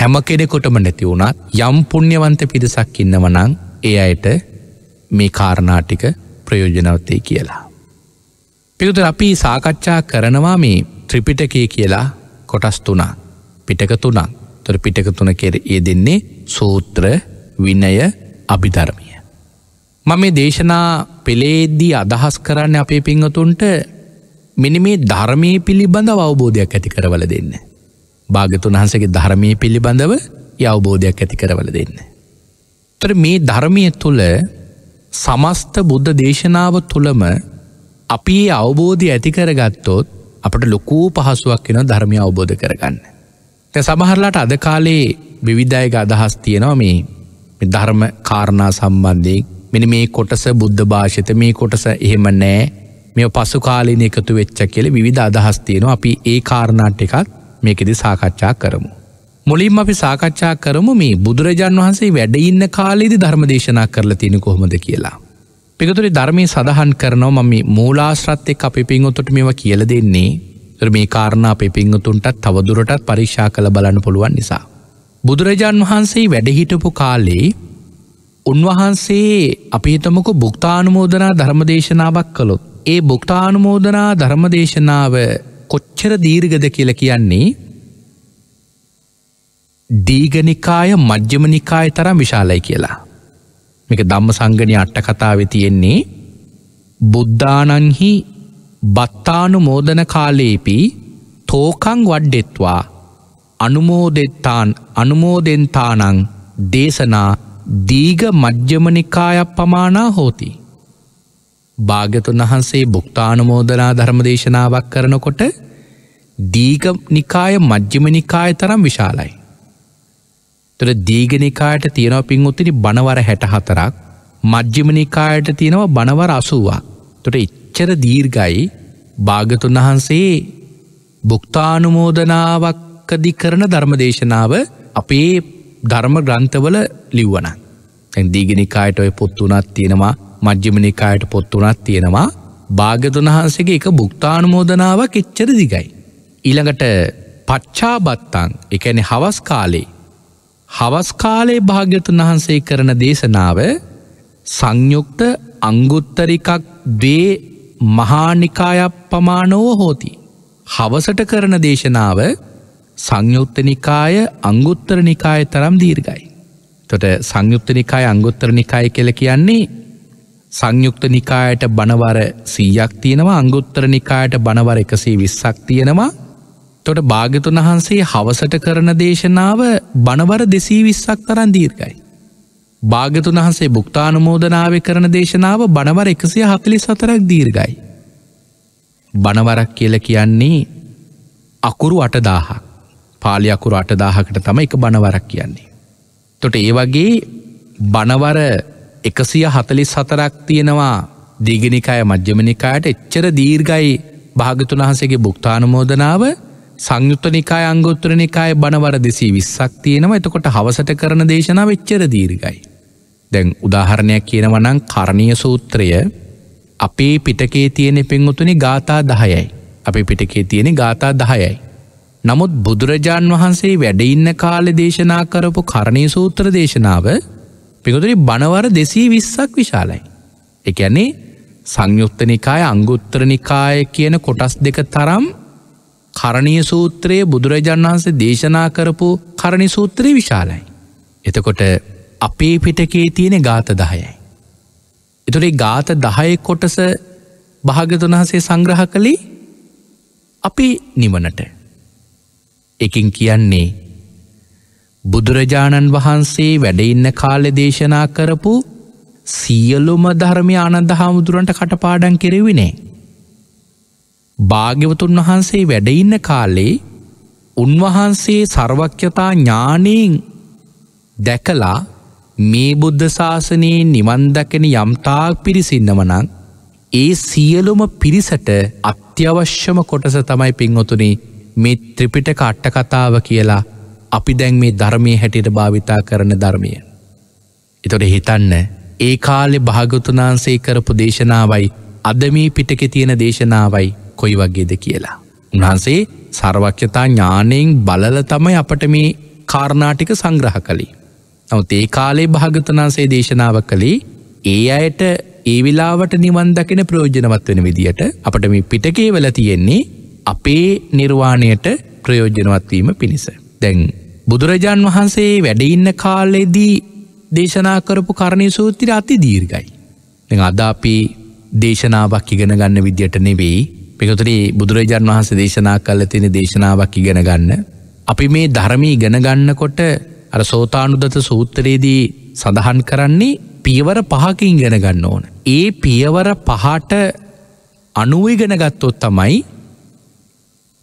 හැම කෙනෙකොටම නැති වුණත් යම් පුුණ්්‍යවන්ත පිරිසක් ඉන්නවනං ඒ අයට මේ කාරණාටික ප්‍රයෝජනවත්තේ කියලා. පිකුතු අපි සාකච්ඡා කරනවා මේ ත්‍රිපිටකය කියලා කොටස් තුනා පිටක තුනා තොර පිටක තුන කෙර ඒ දෙන්නේ සූත්‍ර විනය අභිධර්මය. මම මේ දේශනා පෙළේද්දී අදහස් කරන්න අපේ පිංහතුන්ට මෙනි මේ ධර්මය පිළිබඳව අවබෝධයක් ඇති කරවල දෙන්න. භාගතුන් වහන්සගේ ධර්මය පිළිබඳව අවබෝධයක් ඇති කරවල දෙන්න. තර මේ ධර්මය තුළ සමස්ත බුද්ධ දේශනාව තුළම අපි අවබෝධය ඇතිකරගත්තොත් අපට ලොකූ පහසුවක් වෙන ධර්මය අවබෝධ කරගන්න. තැ සමහරලාට අද කාලේ විවිධයක අදහස් තියෙනවා මේ ධර්ම කාරණා සම්බන්ධය මෙනි මේ කොටස බුද්ධ භාෂත මේ කොටස එහෙම නෑ මෙ පසු කාලීන එකතු වෙච්ච කෙල විධ අදහස් තියෙනවා අපි ඒ කාරණාට එකත් මේකෙදි සාකච්ඡා කරමු. මුලින් අපි සාකච්ඡා කරමු මේ බුදුරජාන් වහන්සේ වැඩ ඉන්න කාලේදි ධර්මදේශනා කරලා තියෙන කොහොමද කියලා. පිකතුරි ධර්මය සඳහන් කරනවා මම මූලාශ්‍රත්තය අපි පින්වතුට මෙව කියල දෙන්නේ මේ කාරණ අපේ පිංහතුන්ටත් තවදුරටත් පරික්ෂා කළ බලන්න පුළුවන් නිසා. බුදුරජාන් වහන්සේ වැඩහිටපු කාලේ උන්වහන්සේ අපිහිතමකු බුක්තානුමෝදනා ධර්මදේශනාවක් කළොත්. ඒ බුක්තානුමෝදනා ධර්මදේශනාව කොච්චර දීර්ගද කියල කියන්නේ දීගනිකාය මජ්‍යමනිකාය තරම් විශාලයි කියලා. මේක දම්ම සංගනය අට්ට කතාව තියෙන්නේ බුද්ධානන්හි බත්තානු මෝදන කාලේපි තෝකං වඩ්ඩෙත්වා අනුමෝදෙත්තාන් අනුමෝදෙන්තානං දේශනා දීග මජ්්‍යමනිකායක් පමානා හෝති. භාගතුන් වහන්සේ බුක්තානුමෝදනා ධර්මදේශනාවක් කරනකොට දීග නිකාය මජ්්‍යමනිකාය තරම් විශාලයි. තුර දීගනිකායට තියෙනව පින් උත්තිනි බනවර හැට හතරක් මජ්්‍යමනිකායට තියෙනව බනවර අසුවක් තුට ඉත් එච්චර දීර්ගයි භාගතුන් වහන්සේ බුක්තානුමෝදනාවක්කදි කරන ධර්මදේශනාව අපේ ධර්ම ග්‍රන්ථවල ලිව්වන. දීගෙනනිකායට ඔය පොත් වනත් තියෙනවා මජ්්‍යමනිකායට පොත් වනත් තියෙනවා භාගතුන් වහන්සේගේ එක බුක්තානුමෝදනාවක් එච්චර දිගයි. ඊළඟට පච්චාබත්තන් එකන හවස් කාලේ හවස් කාලේ භාග්‍යතුන් වහන්සේ කරන දේශනාව සංයුක්ත අංගුත්තරිකක් දේ මහානිකායක් පමාණෝව හෝති. හවසට කරන දේශනාව සංයුත්ත නිකාය අංගුත්තර නිකාය තරම් දීර්ගයි. තොට සංයුක්ත නිකාය අංගුත්තර නිකාය කෙල කියන්නේ සංයුක්ත නිකායට බනවර සීයක් තියෙනවා අංගුත්තර නිකායට බනවර එකසේ විස්සක් තියෙනවා තොට භාගතුන් වහන්සේ හවසට කරන දේශනාව බනවර දෙසී විස්සක් තරන් දීර්ගයි. භාගතුන් වහන්සේ බුක්තානුමෝදනාව කරන දේශනාව බණවර එකසිය හතලි සතරක් දීර්ගයි. බණවරක් කියල කියන්නේ අකුරු අටදාහක් පාලි අකුරු අටදාහකට තම එක බණවරක් කියන්නේ. තොට ඒ වගේ බණවර එකසිය හතලි සතරක් තියෙනවා දීගනිකාය මජ්‍යමනිකායට එච්චර දීර්ගයි භාගතුන් වහන්සේගේ බුක්තානුමෝදනාව සංයුත්ත නිකාය අංගුත්‍ර නිකාය බණවර දෙසී විස්සක් තියෙනවා එතකොට හවසට කරන දේශනාව එච්චර දීර්ගයි. දැන් උදාහරණයක් කියනවනං කරණය සූත්‍රය අපේ පිටකේ තියෙන පෙන්වතුනි ගාථා දහයයි. අපි පිටකේ තියෙන ගාථා දහයයි. නමුත් බුදුරජාණන් වහන්සේ වැඩඉන්න කාල දේශනා කරපු කරණය සූත්‍ර දේශනාව පිකුතුරි බනවර දෙසී විස්සක් විශාලයි. එකන්නේ සංයුත්ත නිකාය අංගුත්තර නිකාය කියන කොටස් දෙක තරම් කරණය සූත්‍රයේ බුදුරජාණන් වහන්සේ දේශනා කරපු කරණි සූත්‍රය විශාලයි. එතකොට අපේ පිටකේ තියෙන ගාත දහයයි. එතුරේ ගාත දහය කොටස භාගතුන් වහසේ සංග්‍රහ කළේ අපි නිවනට එකින් කියන්නේ බුදුරජාණන් වහන්සේ වැඩඉන්න කාලෙ දේශනා කරපු සියලුම ධර්මය අනන්ද හාමුදුරන්ට කටපාඩන් කෙරෙවිනේ. භාග්‍යවතුන් වහන්සේ වැඩඉන්න කාලේ උන්වහන්සේ සර්වක්්‍යතා ඥානයෙන් දැකලා මේ බුද්ධ ශාසනයේ නිවන්දකන යම්තාක් පිරිසින්නමනං ඒ සියලුම පිරිසට අත්‍යවශ්‍යම කොටස තමයි පින්වතුනි මේ ත්‍රිපිට කට්ට කතාව කියලා අපි දැන් මේ ධර්මය හැටියට භාවිතා කරන ධර්මය. එතොට හිතන්න ඒ කාලෙ භාගතුනාන්සේ කරපු දේශනාවයි අද මේ පිටකෙ තියෙන දේශනාවයි කොයි වගේද කියලා. උන්හන්සේ සර්වක්්‍යතා ඥානයෙන් බලල තමයි අපට මේ කාරණාටික සංග්‍රහ කළේ. නවත් ඒ කාලේ භාගතනාසේ දේශනාව කළේ ඒ අයට ඒ වෙලාවට නිවන් දකින ප්‍රයෝජනවත් වෙන විදියට අපට මේ පිටකේ වල තියෙන්නේ අපේ නිර්වාණයට ප්‍රයෝජනවත්වීම පිණිස. දැන් බුදුරජාන් වහන්සේ වැඩඉන්න කාලෙදී දේශනා කරපු කරණය සූතිර අති දීර්ගයි. අද අපි දේශනාවක් ඉගෙන ගන්න විදියට නෙවෙයි පිකතුරේ බුදුරජාන් වහන්ස දේශනා කල්ල තින දේශනාවක් ඉගෙන ගන්න. අපි මේ ධර්මී ඉගෙන ගන්නකොට අර සෝතානුදත සූත්‍රයේදී සඳහන් කරන්නේ පියවර පහකින් ගෙන ගන්න ඕන. ඒ පියවර පහට අනුවගෙන ගත්තොත් තමයි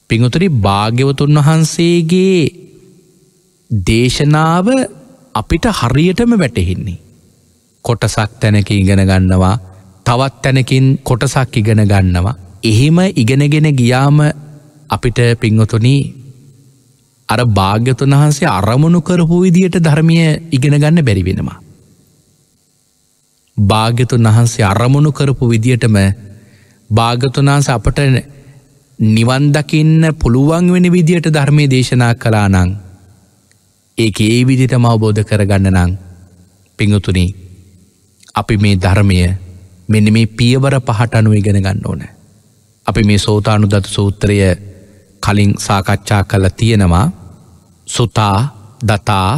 පිංහතුරි භාග්‍යවතුන් වහන්සේගේ දේශනාව අපිට හරියටම වැටහෙන්නේ. කොටසක් තැනක ඉගෙන ගන්නවා තවත් තැනකින් කොටසක් ඉගෙන ගන්නවා. එහෙම ඉගෙනගෙන ගියාම අපිට පිංහතුනි අර භාග්‍යතුන් වහන්සේ අරමුණු කරපු විදියට ධර්මිය ඉගෙන ගන්න බැරිවෙනවා. භාග්‍යතුන් වහන්සේ අරමුණු කරපු විදියටම භාගතුනාස අපට නිවන්දකින්න පුළුවන් වෙන විදියට ධර්මය දේශනා කලා නං. ඒ ඒ විදිටම අවබෝධ කරගන්න නං පිංහතුනි අපි මේ ධර්මය මෙන්න මේ පියවර පහට අනුව ඉගෙන ගන්න ඕන. අපි මේ සෝතානු දත් සූත්‍රය කලින් සාකච්ඡා කල තියෙනවා සුතා දතා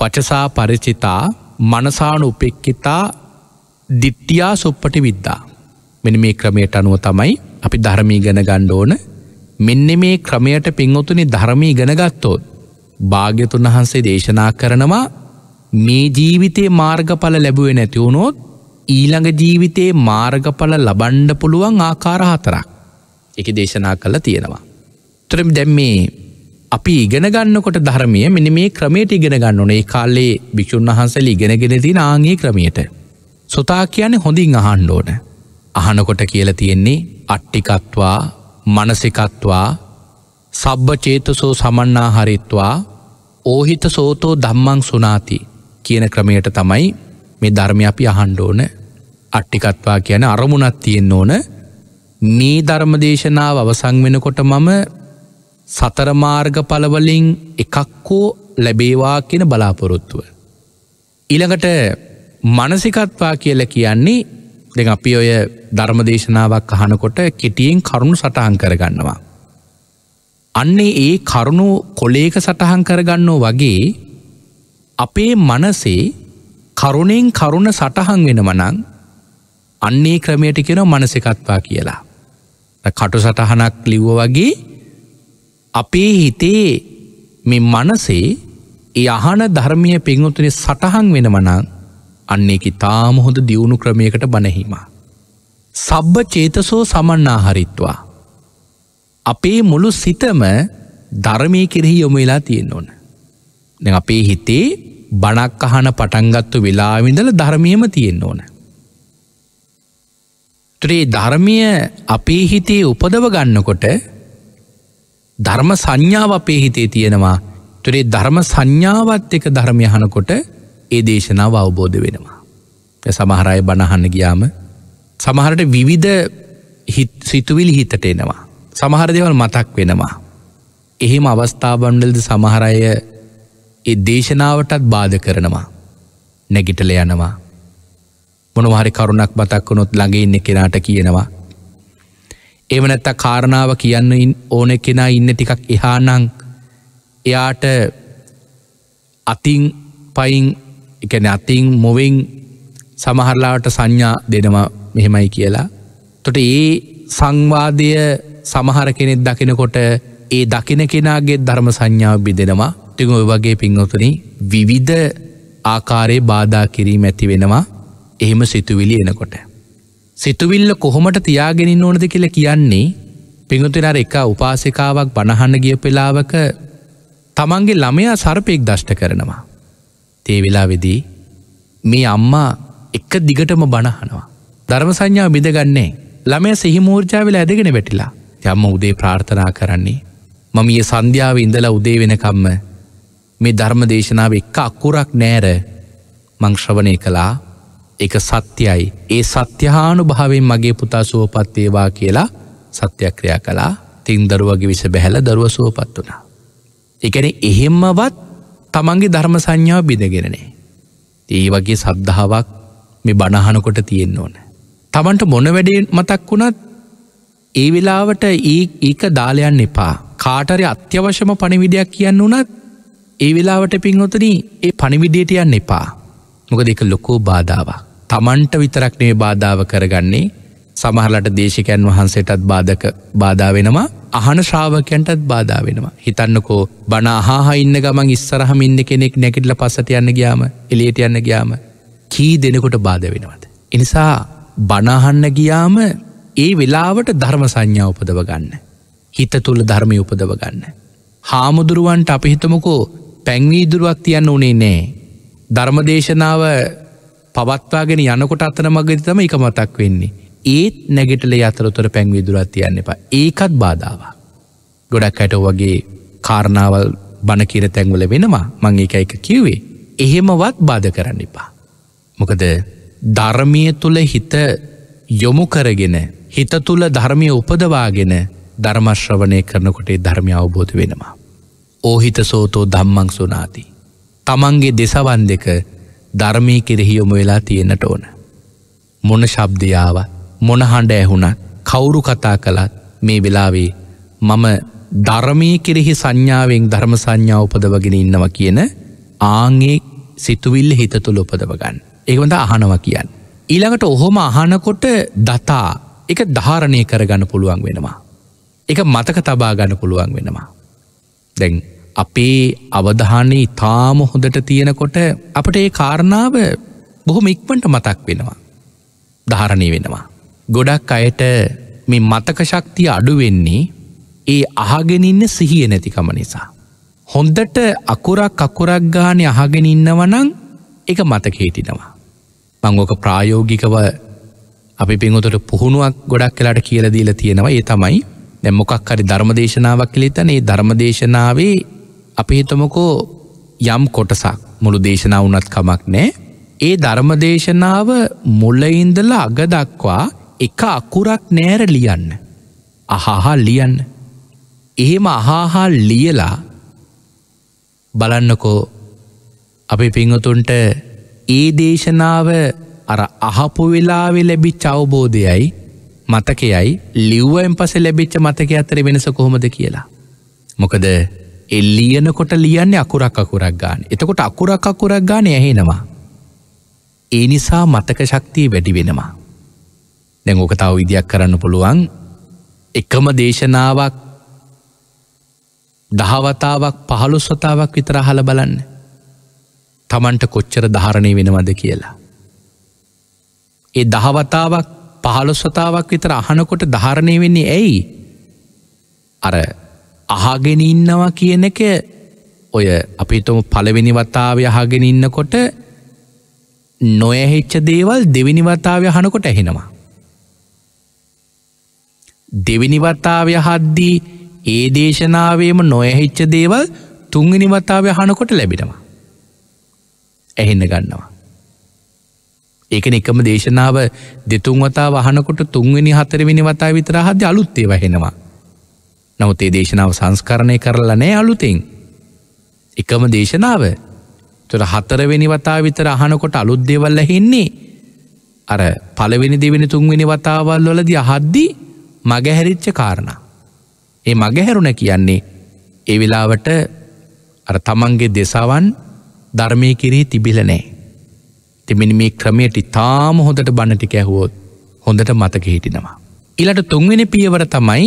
වචසා පරිචිතා මනසානු උපෙක්කිතා දිට්ටියා සුප්පටි විද්දා. මෙනි මේ ක්‍රමයට අනුව තමයි අපි ධරමී ගැන ගණ්ඩෝන මෙන්න මේ ක්‍රමයට පින්වතුනි ධරමී ගැනගත්තෝත්. භාග්‍යතුන් වහන්සේ දේශනා කරනවා මේ ජීවිතයේ මාර්ගඵල ලැබුවේ නැතිවුණොත් ඊළඟ ජීවිතයේ මාර්ගඵල ලබන්ඩ පුළුවන් ආකාර හතරක් එක දේශනා කළ තියෙනවා. තරම් දැම් මේ අපි ඉගෙන ගන්නකොට ධර්මය මෙනි මේ ක්‍රමයට ඉගෙන ගන්න ඕනේ කාල්ලේ භික්‍ෂුන් වහන්සල ඉගෙනගෙනති නාගේ ක්‍රමයට. සොතා කියන හොඳින් අහන්න ඕන. අහනකොට කියල තියෙන්නේ අට්ටිකත්වා මනසිකත්වා සබ්බචේතසෝ සමන්නා හරිත්වා ඕහිත සෝතෝ දම්මං සුනාති කියන ක්‍රමයට තමයි මේ ධර්මය අපි අහන්්ඩෝන අට්ටිකත්වා කියන අරමුණත් තියෙන් ඕන මේ ධර්මදේශනාව අවසං වෙනකොට මම සතරමාර්ග පලවලින් එකක්කෝ ලැබේවා කියෙන බලාපොරොත්තුව. ඉළඟට මනසිකත්වා කියල කියන්නේ දෙ අපි ඔය ධර්මදේශනාවක් අහනකොට කෙටියෙන් කරුණු සටහන් කරගන්නවා. අන්නේ ඒ කරුණු කොලේක සටහන් කරගන්නෝ වගේ අපේ මනසේ කරුණෙන් කරුණ සටහන් වෙන මනං අන්නේ ක්‍රමයට කෙන මනසිකත්වා කියලා. කටු සටහනක් ලිව්ව වගේ අපේ හිතේ මේ මනසේ ඒ අහන ධර්මය පින්වතුනි සටහන් වෙනවනං අන්නේ ඉතාම හොඳ දියුණු ක්‍රමයකට බණහීම. සබ්බ චේතසෝ සමන්නා හරිත්වා. අපේ මුළු සිතම ධර්මය කෙරෙහි යොම වෙලා තියෙන් ඕන. දෙ අපේ හිතේ බණක් අහන පටන්ගත්තු වෙලාවිඳල ධර්මයම තියෙන් ඕන. ත්‍රේ ධර්මය අපේ හිතේ උපදව ගන්නකොට ධර්ම සංඥාව අපේ හිතේ තියෙනවා තුරේ ධර්ම සංඥාවත් එක ධර්මය හනකොට ඒ දේශනාව අවබෝධ වෙනවා. සමහරය බණහන්න ගියාම සමහරට විවිධ සිතුවිලි හිතට එනවා. සමහර දෙවල් මතක් වෙනවා. එහෙම අවස්ථාබණ්ඩලද සමහරය ඒ දේශනාවටත් බාධ කරනවා. නැගිටල යනවා. මොනවාහරි කරුණක් මතක්වුණොත් ළඟඉන්න කෙනාට කියනවා එමනැත්ත කාරණාව කියන්න ඕන කෙනා ඉන්න ටිකක් එහානං එයාට අතින් පයින් එකන අතින් මොවෙන් සමහරලාට සංඥා දෙනවා මෙහෙමයි කියලා. තොට ඒ සංවාදය සමහර කෙනෙක් දකිනකොට ඒ දකින කෙනගේ ධර්ම සංඥාව බිදෙනවා ටිග වගේ පින්වතුනි විවිධ ආකාරයේ බාධා කිරීම ඇති වෙනවා එහෙම සිතුවිලි එනකොට. සිතුවිල්ල කොහොමට තියාගෙනින් ඕනද කියල කියන්නේ පිඟුතිනර එක උපාසිකාවක් බණහන්න ගිය පෙලාවක තමන්ගේ ළමයා සර්පයෙක් දෂ්ට කරනවා. තේ වෙලා වෙදී මේ අම්මා එක දිගටම බණහනවා. ධර්ම සංඥාව බිදගන්නේ ළමය සිහිමූර්ජාවෙල ඇදගෙන වැටිලා යම්ම උදේ ප්‍රාර්ථනා කරන්නේ මමිය සන්ධ්‍යාව ඉඳලා උදේ වෙනකම්ම මේ ධර්ම දේශනාව එක්ක අක්කුරක් නෑර මංශ්‍රවනය කලා එක සත්‍යයි ඒ සත්‍යහානු භාවෙන් මගේ පුතා සුවපත්වේවා කියලා සත්‍යක්‍රියා කලා තින් දරුවගේ විස බැහැල දරුව සුවපත් වනා. එකන එහෙම්මවත් තමන්ගේ ධර්ම සංඥාව බිඳගෙනනේ. ඒ වගේ සද්ධාවක් මේ බණහනකොට තියෙන්න්න ඕන. තමන්ට මොන වැඩේ මතක් වුණත් ඒ වෙලාවට ඒක දාලයන් එපා කාටරය අත්‍යවශම පණිවිඩයක් කියන්න වනත් ඒ වෙලාවට පින්වොතන ඒ පණිවිඩයට යන්න එපා මොක දෙක ලොකෝ බාධාවක්. තමන්ට විතරක් නේ බාධාව කරගන්නේ සමහරලට දේශකයන් වහන්සේටත් බාධක බාධා වෙනවා අහන ශ්‍රාවකයන්ටත් බාධා වෙනවා හිතන්නකෝ බනාහා ඉන්න ගමන් ඉස්සරහම ඉන්න කෙනෙක් නැකිටල පස්සට යන්න ගියාම එලියට යන්න ගියාම කී දෙනකොට බාධ වෙනවද. එනිසා බනාහන්න ගියාම ඒ වෙලාවට ධර්ම සංඥා උපදව ගන්න. හිත තුළ ධර්මය උපදව ගන්න. හාමුදුරුවන්ට අපිහිතමකෝ පැංවීදුරුවක් තියන්න උනේ නෑ. ධර්මදේශනාව පවත්වාගෙන යනකොට අතන මගදි තම එක මතක් වෙන්නේ. ඒත් නැගෙටල අතරතොර පැංවිදුරත් තියන්න එපා ඒකත් බාධාව. ගොඩක් ඇට වගේ කාරණාවල් බණකිර තැන්වල වෙනවා මං ඒක එක කිව්වේ. එහෙමවත් බාධ කරන්න එපා. මොකද ධර්මය තුළ හිත යොමු කරගෙන හිත තුළ ධර්මය උපදවාගෙන ධර්මශ්‍රවනය කරනකොටේ ධර්මය අවබෝධ වෙනවා. ඕහිත සෝතෝ දම්මං සුනාති. තමන්ගේ දෙසවන් දෙක ධර්මය කෙරෙහියොම වෙලා තියෙනට ඕන. මොන ශබ්දයාව මොන හඬ ඇහුණ කවුරු කතා කළත් මේ වෙලාවේ මම ධර්මය කෙරෙහි සංඥාවෙන් ධර්ම සංඥාව උපදවගෙන ඉන්නවා කියන ආංගේ සිතුවිල්ල හිත තුළ උපදවගන්න. ඒවඳ අහනව කියන්න. ඊළඟට ඔහොම අහනකොට දතා එක ධාරණය කරගන්න පුළුවන් වෙනවා. එක මතක තබා ගන්න පුළුවන් වෙනවා. දැන් අපේ අවධානය ඉතාම හොඳට තියෙනකොට අපට ඒ කාරණාව බොහොම ඉක්මට මතක් වෙනවා. ධාරණය වෙනවා. ගොඩක් අයට මේ මතක ශක්තිය අඩුවෙන්නේ ඒ අහගෙනඉන්න සිහිය නැතිකම නිසා. හොන්දට අකුරක් අකුරක් ගානය අහගෙන ඉන්නවනං එක මතක හිටිනවා. මංගෝක ප්‍රායෝගිකව අපි පින්ගොතට පුහුණුවක් ගොඩක් කලාට කියලදීලා තියෙනවා ඒ තමයි දැම්මොකක් හරි ධර්මදේශනාවක් කලෙතන ඒ ධර්මදේශනාවේ අපි හිතමකෝ යම් කොටසක් මුළු දේශනා වනත් කමක් නෑ ඒ ධර්මදේශනාව මුල්ලඉන්දල අග දක්වා එක අකුරක් නෑර ලියන්න අහාහා ලියන්න එහෙම අහාහා ලියලා බලන්නකෝ අපි පිංහතුන්ට ඒ දේශනාව අර අහපු වෙලාවෙ ලැබිච් අවබෝධයයි මතකයයි ලිව්වෙන් පස ලැබිච්ච මතක අතර වෙනස කොහොමද කියලා. මොකද එල්ලියනකොට ලියන්න අකුරක් අකුරක් ගාන එතකොට අකුරක් අකුරක් ගාන ඇහෙනවා ඒ නිසා මතක ශක්තිය වැඩි වෙනවා දැන් ඕක තව විදියක් කරන්න පුළුවන් එකම දේශනාවක් දහවතාවක් පහළුස්වතාවක් විතර අහල බලන්න තමන්ට කොච්චර ධාරණය වෙනවද කියලා ඒ දහවතාවක් පහළොස්වතාවක් විතර අහනකොට ධාරණය වෙන්නේ ඇයි අර අහගෙන ඉන්නවා කියන එක ඔය අපිතුම පළවෙනි වතාවය අහගෙන ඉන්නකොට නොයහෙච්ච දේවල් දෙවිනි වතාවය හනකොට ඇහෙනවා. දෙවිනි වතාවය හද්දී ඒ දේශනාවේම නොයහිච්ච දේවල් තුංගනි වතාවය හනකොට ලැබෙනවා. ඇහෙන්න ගන්නවා. ඒකන එකම දේශනාව දෙතුන් වතාව අහනකොට තුන්වෙනි හතරවෙනි වතාව විතර හද අලුත්තේ වහෙනවා. නමුත් ඒ දේශනාව සංස්කරණය කරලා නෑ අලුතෙන්. එකම දේශනාව තුර හතරවෙනි වතා විතර අහනකොට අලුද්දේවල්ල හෙන්නේ. අර පළවෙනි දෙවෙන තුන්වෙනි වතාවල් වලද අහද්දී මගහැරිච්ච කාරණ. ඒ මගහැරුණ කියන්නේ ඒ වෙලාවට අර තමන්ගේ දෙසාවන් ධර්මය කිරී තිබිල නෑ. තිමිනි මේ ක්‍රමයට තාම හොඳට බණටික ඇහුවෝත් හොඳට මතක හිටිනවා. ඉලට තුන්වෙන පියවර තමයි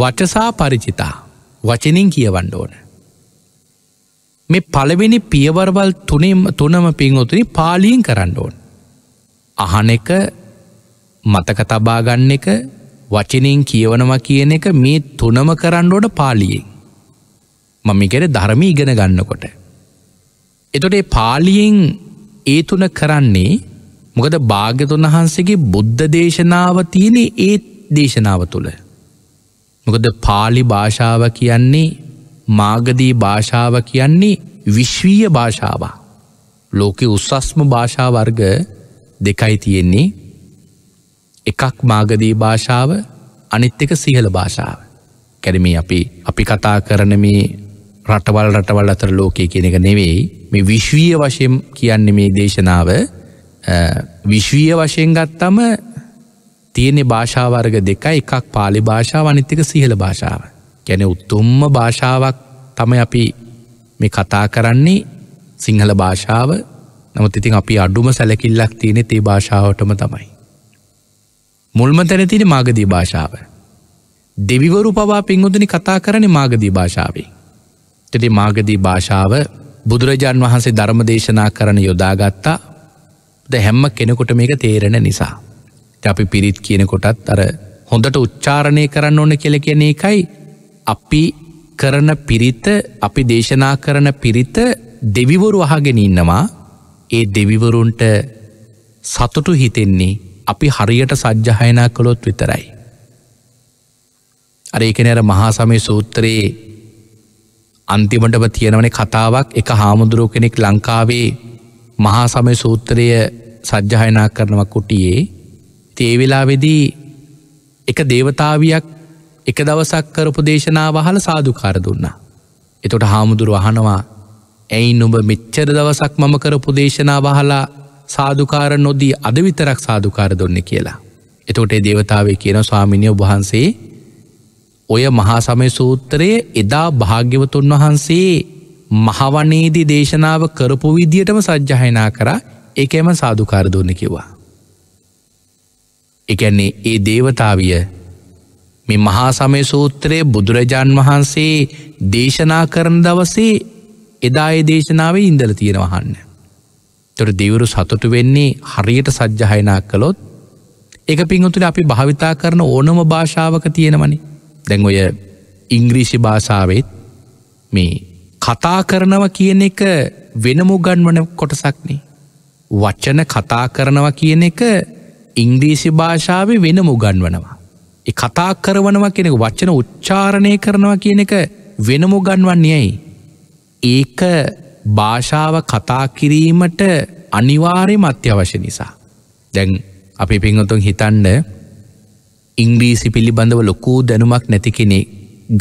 වචසා පරිචිතා වචනින් කියවන්න ඕන. මේ පළවෙනි පියවරවල් තුනම් තුනම පින්වතුනි පාලියෙන් කරන්න ඕන. අහන එක මතක තබාගන්න එක වචනින් කියවනවා කියන එක මේ තුනම කරන්නෝට පාලියෙන්. මමිකෙර ධර්මී ඉගෙන ගන්නකොට. එතොටේ පාලියෙන් ඒ තුන කරන්නේ මොකද භාග්‍යතුන් වහන්සේගේ බුද්ධ දේශනාව තියෙන ඒ දේශනාව තුළ මොකද පාලි භාෂාව කියන්නේ මාගදී භාෂාව කියන්නේ විශ්වීය භාෂාව ලෝකෙ උසස්ම භාෂාවර්ග දෙකයි තියෙන්නේ එකක් මාගදී භාෂාව අනිත් එක සිහල භාෂාව කැරම අපි අපි කතා කරන මේ රටවල් රටවල් අතර ලෝකය කියන එක නෙවෙයි මේ විශ්වීය වශයෙන් කියන්නේ මේ දේශනාව විශ්වීය වශයෙන් ගත්තම තියෙනෙ භාෂාවර්ග දෙක එකක් පාලි භාෂාව අනිත්තික සිහල භාෂාව ගැන උත්තුම්ම භාෂාවක් තම අපි මේ කතා කරන්නේ සිංහල භාෂාව නමුත් ඉතින් අපි අඩුම සැලකිල්ලක් තියෙනෙ තේ භාෂාවටම තමයි. මුල්ම තැන තියෙන මාගදී භාෂාව. දෙවිවරු පවා පින්ගුතුනි කතා කරන මාගදී භාෂාවේ. තෙති මාගදී භාෂාව බුදුරජාන් වහන්සේ ධර්ම දේශනා කරන යොදාගත්තා ද හැම්ම කෙනෙකුට මේක තේරෙන නිසා. අපි පිරිත් කියනකොටත් අර හොඳට උච්චාරණය කරන්න ඕන කෙල කියන එකයි අපි කරන පිරිත අපි දේශනා කරන පිරිත දෙවිවරු අහගෙන ඉන්නවා ඒ දෙවිවරුන්ට සතුටු හිතෙන්නේ අපි හරියට සජ්්‍යහයනා කළොත් විතරයි. අර ඒකන අර මහා සමය සූත්‍රයේ අන්තිමටම තියෙනවන කතාවක් එක හාමුදුරුව කෙනෙක් ලංකාවේ මහා සමය සූත්‍රය සජ්්‍යහයනා කරනව කුටියේ ඒ වෙලාවෙදී එක දේවතාවයක් එක දවසක් කරපු දේශනාව අහල සාධකාර දුන්නා. එතොට හාමුදුරු වහනවා ඇයි නොඹ මෙච්චර දවසක් මම කරපු දේශනාව අහලා සාධකාර නොදී අද විතරක් සාධකාර දුන්න කියලා. එතොට ඒ දේවතාවේ කියන ස්වාමිණය ඔබහන්සේ ඔය මහා සමය සූත්‍රයේ එදා භාග්‍යවතුන් වහන්සේ මහවනේදී දේශනාව කරපු විදියටම සජ්්‍යහයනා කර එකම සාධකාර දුන්න කිවා. එකන්නේ ඒ දේවතාවිය මේ මහා සමය සූත්‍රය බුදුරජාන් වහන්සේ දේශනා කරන දවසේ එදා ඒ දේශනාවේ ඉඳල තියෙනවහන්න. තොට දෙවරු සතුටු වෙන්නේ හරියට සජ්්‍යහයනා කළොත් එක පිංහතුට අපි භාවිතා කරන ඕනම භාෂාවක තියෙනවනි දැන් ඔය ඉංග්‍රීසි භාෂාවත් මේ කතා කරනව කියන එක වෙනමුගන්වන කොටසක්නේ වච්චන කතා කරනවා කියන එක ඉංග්‍රීසි භාෂාවේ වෙනම උගන්වනවා. ඒ කතා කරවනවා කෙනෙක වච්චන උච්චාරණය කරනවා කියන එක වෙනම උගන්වන්නේයි. ඒක භාෂාව කතා කිරීමට අනිවාර්ය මත්‍යවශ්‍ය නිසා. දැන් අපි පිංහතුන් හිතන්න ඉංග්‍රීසි පිළිබඳව ලොකූ දැනුමක් නැති කෙනෙ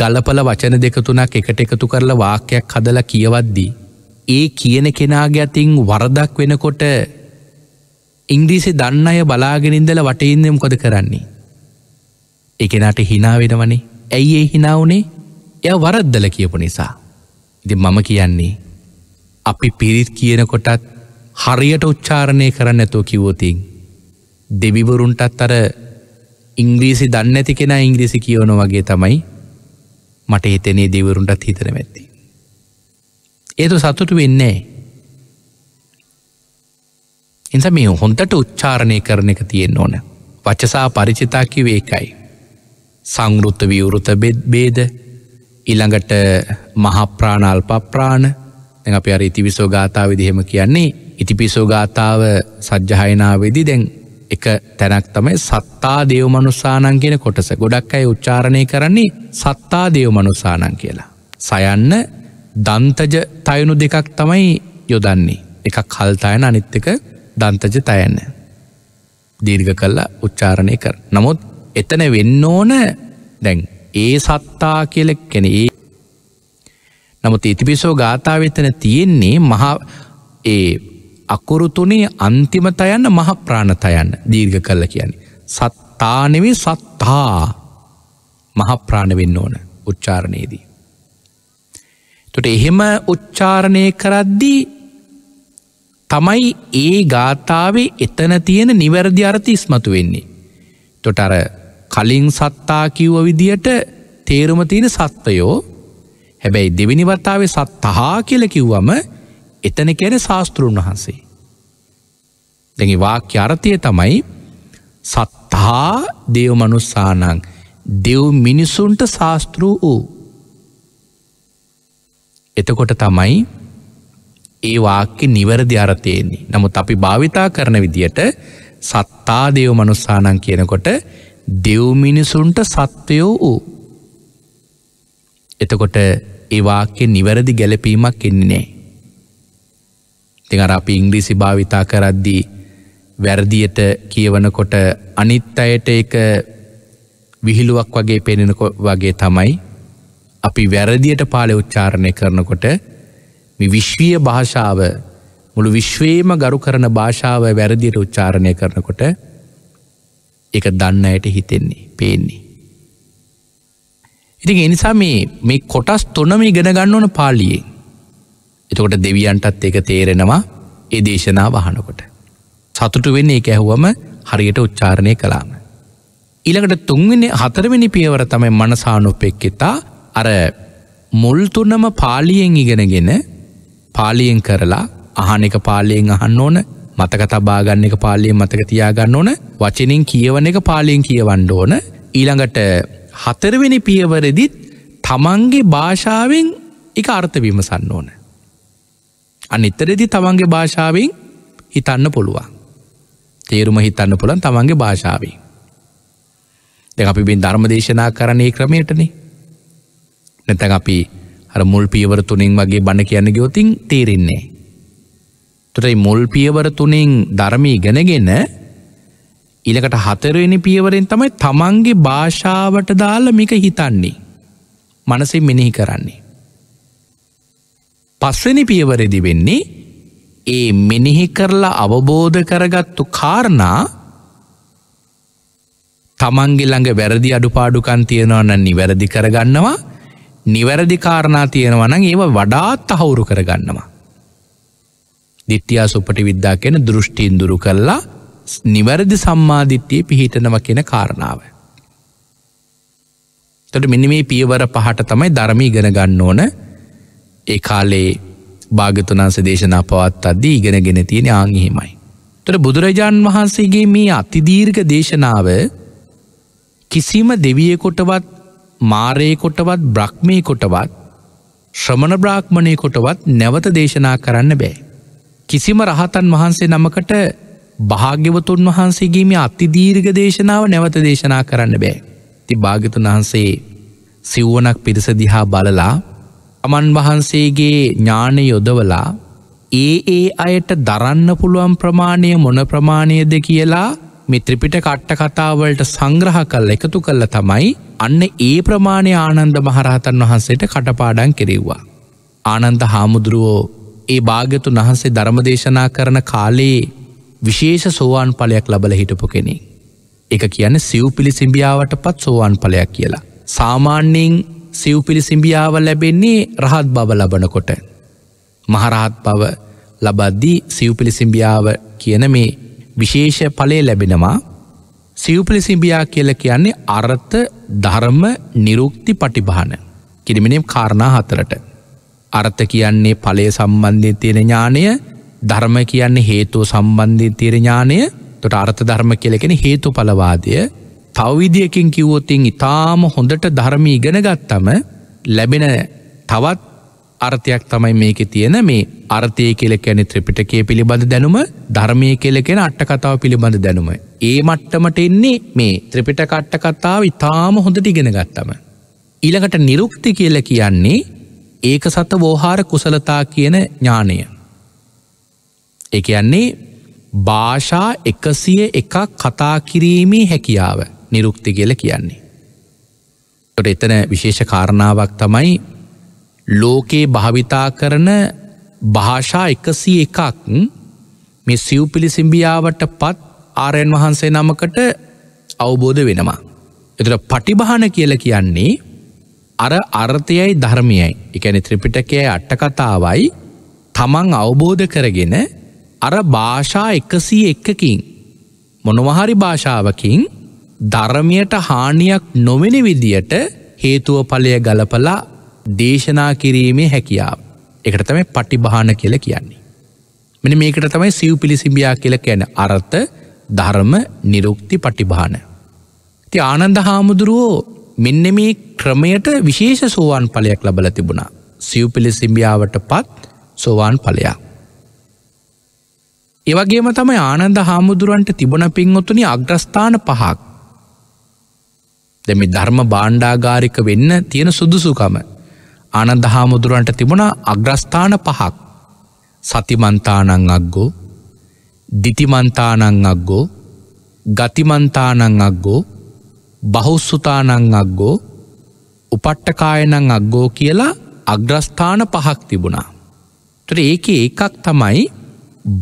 ගලපල වචන දෙකතුනක් එකට එකතු කරලා වාක්‍යයක් හදලා කියවද්දී. ඒ කියන කෙනාගැතින් වරදක් වෙනකොට ඉංග්‍රීසි දන්න අය බලාගෙනින්දල වටඉන්නම් කොද කරන්නේ. එකනට හිනාවෙනවනේ ඇයි ඒ හිනාවනේ එය වරද්දල කියපු නිසා. ඉති මම කියන්නේ. අපි පිරිත් කියනකොටත් හරියට උච්චාරණය කරන්න ඇතෝ කිවෝතින්. දෙවිවරුන්ටත් අර ඉංග්‍රීසි දන්න ඇති කෙන ඉංග්‍රීසි කියවන වගේ තමයි මට හිතනේ දෙවරුන්ටත් හිතන ඇත්ති. ඒතු සතුටු වෙන්නේ එස මේ හොන්දට උච්චාරණය කරන එක තියෙන් ඕන. වචසා පරිචිතාකි වේකයි. සංගෘත්ත විවෘත බේද ඉළඟට මහප්‍රාණල් පප්‍රාණ අපි අර ඉතිවිසෝ ගාථාව විදිහෙම කියන්නේ ඉතිපිසෝ ගාථාව සජ්්‍යහයනාවේදි දැන් එක තැනක් තමයි සත්තා දේව මනුස්සානන් කියෙන කොටස ගොඩක් අයි උච්චාරණය කරන්නේ සත්තා දේව මනුස්සානන් කියලා. සයන්න දන්තජ තයුණු දෙකක් තමයි යොදන්නේ. එකක් කල්තායන අනිත්තක දන්තජ තයන්න. දීර්ග කල්ලා උච්චාරණය කර. නමුත් එතන වෙන්න ඕන දැන් ඒ සත්තා කියල කෙන ඒ නමුත් ඉතිපිසෝ ගාථාව එතන තියෙන්නේ මහා ඒ අකුරුතුනේ අන්තිම තයන්න මහ ප්‍රාණතයන්න දීර්ග කල්ල කියන්නේ. සත්තානෙවි සත්තා මහප්‍රාණ වෙන්න ඕන උච්චාරණයේදී. තුට එහෙම උච්චාරණය කරද්දී තමයි ඒ ගාථාවේ එතන තියෙන නිවැරදි අර්ථ ඉස්මතු වෙන්නේ. තොට අර කලින් සත්තා කිව්ව විදියට තේරුම තියෙන සත්වයෝ හැබැයි දෙවිනි වතාවේ සත්තහා කියල කිව්වම එතන කෙන ශාස්තෘන් වහන්සේ. දැඟ වාක්‍ය අර්ථය තමයි සත්තා දෙව් මනුස්සානං දෙව් මිනිසුන්ට ශාස්තෘ වූ. එතකොට තමයි ඒ වාක්‍ය නිවැරදි අරතයෙන්නේ. නමුත් අපි භාවිතා කරන විදියට සත්තා දෙව් මනුස්සානං කියනකොට දෙව්මිනිසුන්ට සත්වයෝ වූ. එතකොට ඒවාක්‍ය නිවැරදි ගැලපීමක් එන්නේ. තිං අර අපි ඉංග්‍රීසි භාවිතා කරද්දී වැරදියට කියවනකොට අනිත් අයට එක විහිළුවක් වගේ පෙනෙනකො වගේ තමයි අපි වැරදියට පාලෙ උච්චාරණය කරනකොට විශ්වීය භාෂාව මුළු විශ්වේම ගරු කරන භාෂාව වැරදියට උච්චාරණය කරනකොට එක දන්න අයට හිතෙන්නේ පේන්නේ. ඉති එනිසා මේ මේ කොටස් තොනම ඉගෙන ගන්න ඕන පාලියෙන් එතකොට දෙවියන්ටත් එක තේරෙනවා ඒ දේශනා වහනකොට. සතුටු වෙන්නේ එක ඇහුවම හරියට උච්චාරණය කලාම. ඉළඟට තුන්වෙනි හතරවෙනි පියවර තමයි මනසානුපෙක්කෙතා අර මුල්තුනම පාලියෙන් ඉගෙනගෙන පාලියෙන් කරලා අහන එක පාලියෙන් අහන්න ඕන මතක තබාගන්න එක පාලියෙන් මතක තියාගන්න ඕන වචනින් කියවන එක පාලියෙන් කියවන්න ඕන ඊළඟට හතරවෙනි පියවරදිත් තමන්ගේ භාෂාවෙන් එක අර්ථ විමසන්න ඕන. අනිත්තරදි තමන්ගේ භාෂාවෙන් හිතන්න පුළුවන්. තේරුම හිතන්න පුළන් තමන්ගේ භාෂාවෙන්. දෙ අපි බින් ධර්ම දේශනා කරන්නේ ක්‍රමයටනේ. නැතැන් අපි අර මුල් පියවර තුනින් වගේ බණ කියන්න ගියොතින් තේරෙන්නේ. තුරයි මුල් පියවර තුනින් ධර්මී ගැනගෙන ඉලකට හතරවෙනි පියවරෙන් තමයි තමන්ගේ භාෂාවට දාල මික හිතන්නේ. මනසේ මෙනෙහි කරන්නේ. පස්වනි පියවරෙදි වෙන්නේ ඒ මෙනෙහි කරලා අවබෝධ කරගත්තු කාරණා තමන්ගෙ ළඟ වැරදි අඩුපාඩුකන් තියෙනවන්න නිවැරදි කරගන්නවා නිවැරදි කාරණා තියෙනවනං ඒව වඩාත් අහවුරු කරගන්නවා. දිට්්‍යයා සුපටි විද්දා කෙන දෘෂ්ටීන් දුරු කල්ලා නිවැරදි සම්මාධිත්‍යය පිහිටනව කෙන කාරණාව. තොට මෙනි මේ පියවර පහට තමයි ධර්මී ගෙනගන්න ඕන ඒ කාලේ භාගතුනාන්ස දේශනා පවත් අද්දී ඉගෙනගෙන තියෙන ආංගිහිමයි. තොට බුදුරජාණන් වහන්සේගේ මේ අතිදීර්ඝ දේශනාව කිසිම දෙවියකොටවත් මාරයකොටවත් බ්‍රක්්මය කොටවත් ශ්‍රමණ බ්‍රාක්්මණය කොටවත් නැවත දේශනා කරන්න බෑ. කිසිම රහතන් වහන්සේ නමකට භාග්‍යවතුන් වහන්සේගේම අති දීර්ඝ දේශනාව නැවත දේශනා කරන්න බෑ. ති භාගතුන් වහන්සේ සිව්ුවනක් පිරිස දිහා බලලා අමන් වහන්සේගේ ඥාන යොදවලා ඒ ඒ අයට දරන්න පුළුවන් ප්‍රමාණය මොන ප්‍රමාණයද කියලා මේ ත්‍රිපිට කට්ට කතාවලට සංග්‍රහ කල් එකතු කල්ල තමයි අන්න ඒ ප්‍රමාණය ආනන්ද මහරහතන් වහන්සේට කටපාඩන් කෙරෙව්වා. ආනන්ද හාමුදුරුවෝ ඒ භාගතු වහන්සේ ධර්මදේශනා කරන කාලයේ විශේෂ සෝවාන් පලයක් ලබල හිටපු කෙනෙ. එක කියන සිව් පිළි සිම්බියාවට පත් සෝවාන් පලයක් කියලා. සාමාන්‍යයෙන් සිව් පිළි සිම්බියාව ලැබෙන්නේ රහත් බව ලබනකොට. මහරහත් බව ලබද්දී සිව්පිලිසිම්බියාව කියන මේ විශේෂ පලේ ලැබෙනවා සිව්පලිසිබියා කියල කියන්නේ අර්ථ ධර්ම නිරුක්ති පටිභාන කිරිමිනම් කාරණා හතරට. අර්ථ කියන්නේ පලේ සම්බන්ධය තියෙන ඥානය ධර්ම කියන්නේ හේතුව සම්බන්ධය තීර ඥානය තොට අර්ථ ධර්ම කියලකෙන හේතු පලවාදය තවවිදියකින් කිවෝතින් ඉතාම හොඳට ධර්ම ඉගෙන ගත්තම ලැබෙන තවත් අර්ථයක් තමයි මේක තියෙන මේ අර්ථය කෙල කැනෙ ත්‍රපිටකය පිළිබඳ දැනුම ධර්මය කෙල කෙන අට්ට කතාව පිළිබඳ දැනුම. ඒ මට්ටමට එන්නේ මේ ත්‍රපිට කට්ට කතාව ඉතාම හොඳට ඉගෙන ගත්තම. ඊළඟට නිරුක්ති කියල කියන්නේ ඒක සත වෝහාර කුසලතා කියන ඥානය. එක යන්නේ භාෂා එකසිය එකක් කතා කිරීමේ හැකියාව නිරුක්ති කියල කියන්නේ. තොට එතන විශේෂ කාරණාවක් තමයි ලෝකයේ භාවිතා කරන භාෂා එකසී එකක් මේ සිව් පිළිසිම්බියාවට පත් ආරයන් වහන්සේ නමකට අවබෝධ වෙනවා. එතුට පටිභාන කියල කියන්නේ අර අර්ථයයි ධර්මයයි එකැන ත්‍රිපිටකය අට්ටකතාවයි තමන් අවබෝධ කරගෙන අර භාෂා එකසී එකකින් මොනවහරි භාෂාවකින් ධර්මයට හානියක් නොවෙන විදියට හේතුව පලය ගලපලා දේශනා කිරීමේ හැකියාව එකට තමයි පටිභාන කියල කියන්නේ. මෙන මේකට තමයි සිව් පිළිසිඹියා කියල කියන අරත්ත ධර්ම නිරුක්ති පටිභාන. ති ආනන්ද හාමුදුරුවෝ මෙන්න මේ ක්‍රමයට විශේෂ සෝවාන් පලයක් ලබල තිබුණා සිව් පිළිසිඹියාවට පත් සෝවාන් පලයා. ඒවගේම තමයි ආනන්ද හාමුදුරුවන්ට තිබුණ පින්වතුනි අග්‍රස්ථාන පහක්. දෙමි ධර්ම බාණ්ඩාගාරික වෙන්න තියෙන සුදුසුකම අනදහාමුදුරන්ට තිබුණ අග්‍රස්ථාන පහක් සතිමන්තානං අක්ගෝ දිතිමන්තානං අක්ගෝ ගතිමන්තානං අක්ගෝ බහුස්සුතානං අක්ගෝ උපට්ටකායනං අක්ගෝ කියලා අග්‍රස්ථාන පහක් තිබුණා. තුර ඒක එකක් තමයි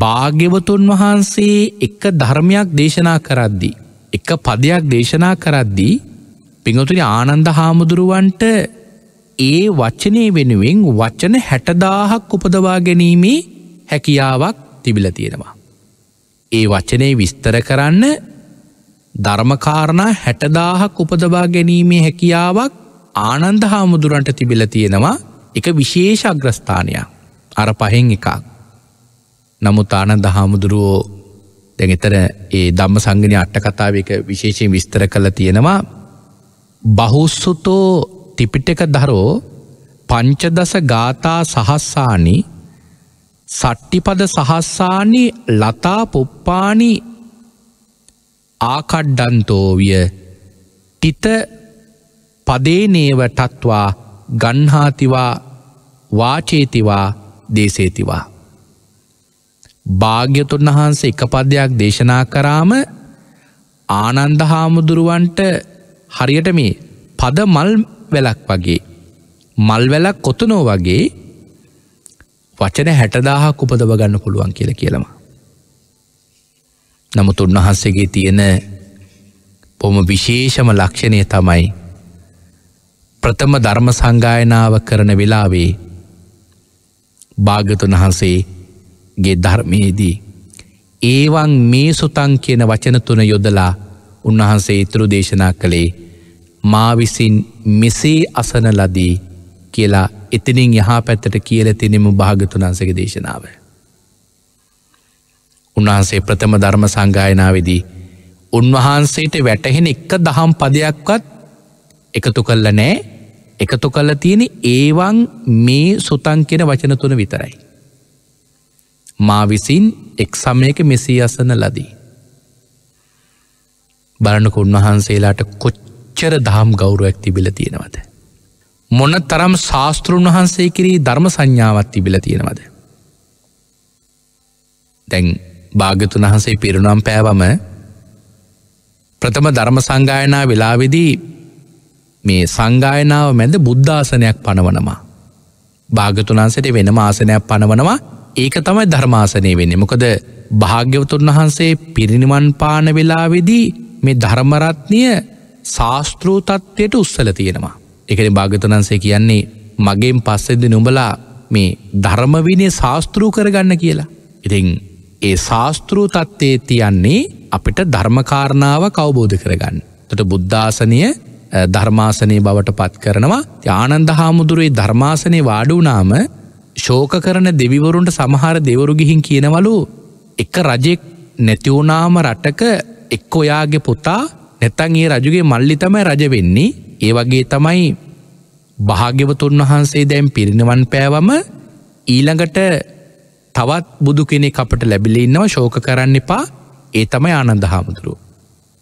භාග්‍යවතුන් වහන්සේ එක ධර්මයක් දේශනා කරද්දි. එක පදයක් දේශනා කරද්දී පිඟතුනි ආනන්ද හාමුදුරුවන්ට ඒ වච්චනය වෙනුවෙන් වච්චන හැටදාහක් උපදවා ගැනීමේ හැකියාවක් තිබිල තියෙනවා. ඒ වචනය විස්තර කරන්න ධර්මකාරණා හැටදාහක් උපදවා ගැනීමේ හැකියාවක් ආනන්ද හාමුදුරන්ට තිබිල තියෙනවා එක විශේෂ අග්‍රස්ථානයක් අර පහෙන් එකක්. නමුත් ආනන්ද හාමුදුරුවෝ දැගෙතර ඒ ධම්ම සංගනය අට්ටකතාවක විශේෂයෙන් විස්තර කළ තියෙනවා බහුස්සුතෝ ටිපිටක දරෝ පංචදස ගාථා සහස්සානි සට්ටිපද සහස්සානි ලතා පුප්පානි ආකඩ්ඩන්තෝවිය ටිත පදේනේව ටත්වා ගන්හාතිවා වාචේතිවා දේශේතිවා. භාග්‍යතුන් වහන්සේ එක පදයක් දේශනා කරාම ආනන්ද හාමුදුරුවන්ට හරියට මේ පද මල් වැලක් වගේ මල් වැලක් කොතනෝ වගේ වචන හැටදාහක් උපදව ගන්න පුළුවන් කියල කියලම නමුත් උන්වහන්සේගේ තියෙන පොම විශේෂම ලක්ෂණය තමයි ප්‍රථම ධර්ම සංගායනාව කරන වෙලාවේ භාගතුන් වහන්සේගේ ධර්මයේදී ඒවන් මේ සුතන් කියන වචන තුන යොදලා උන්වහන්සේ ඉතුරු දේශනා කළේ මාවිසින් මෙසේ අසනලදී කියලා එතනින් යහා පැත්තට කියල තිනෙමු භාගතුනාන්සක දේශනාව. උන්වහන්සේ ප්‍රථම ධර්ම සංගායනාවදී උන්වහන්සේට වැටහෙන එක දහම් පදයක්වත් එකතු කල්ල නෑ එකතු කල්ල තියෙන ඒවන් මේ සුතන් කෙන වචන තුන විතරයි. මා විසින් එක් සමයක මෙසී අසන ලදී. බලනක උන්වහන්සේලාට කොච්ච කොච්චර දහම් ගෞරුවක් තිබිල තියෙනවද. මොන තරම් ශාස්තෘන් වහන්සේ කිරී ධර්ම සංඥාවත් තිබිල තියෙනවද. දැන් භාගතුන් වහන්සේ පිරුණම් පෑවම ප්‍රථම ධර්ම සංගායනා වෙලාවෙදී මේ සංගායනාව මැද බුද්ධාසනයක් පනවනවා. භාගතුනාන්සට වෙනම ආසනයක් පනවනවා ඒක තමයි ධර්මාසනය වෙන්නේ මොකද භාග්‍යවතුන් වහන්සේ පිරිනිවන් පාන වෙලාවෙදී මේ ධර්මරත්නය ශාස්තෘූ තත්ත්වයට උත්සල තියෙනවා. එකන භාගතනන්සේ කියන්නේ මගේෙන් පස්සෙද නුඹලා මේ ධර්මවිනය ශාස්තෘූ කරගන්න කියලා. ඉතිං ඒ ශාස්තෘූ තත්ත්වේ තියන්නේ අපිට ධර්මකාරණාව කවබෝධ කරගන්න. තොට බුද්ධාසනය ධර්මාසනය බවට පත් කරනවා ්‍යානන්ද හාමුදුරුවේ ධර්මාසනය වාඩුනාම ශෝක කරන දෙවිවරුන්ට සමහර දෙවරුගිහින් කියනවලු එක රජෙක් නැතිවුණාම රටක එක්කොයාගේ පුතා නැත්තං ඒ රජුගේ මල්ලි තමයි රජ වෙන්නේ ඒ වගේ තමයි භාග්‍යවතුන් වහන්සේ දැම් පිරිනිවන් පෑවම ඊළඟට තවත් බුදු කෙනෙ අපට ලැබිලි ඉන්නව ශෝක කරන්න එපා ඒ තමයි ආනන්ද හාමුදුරුව.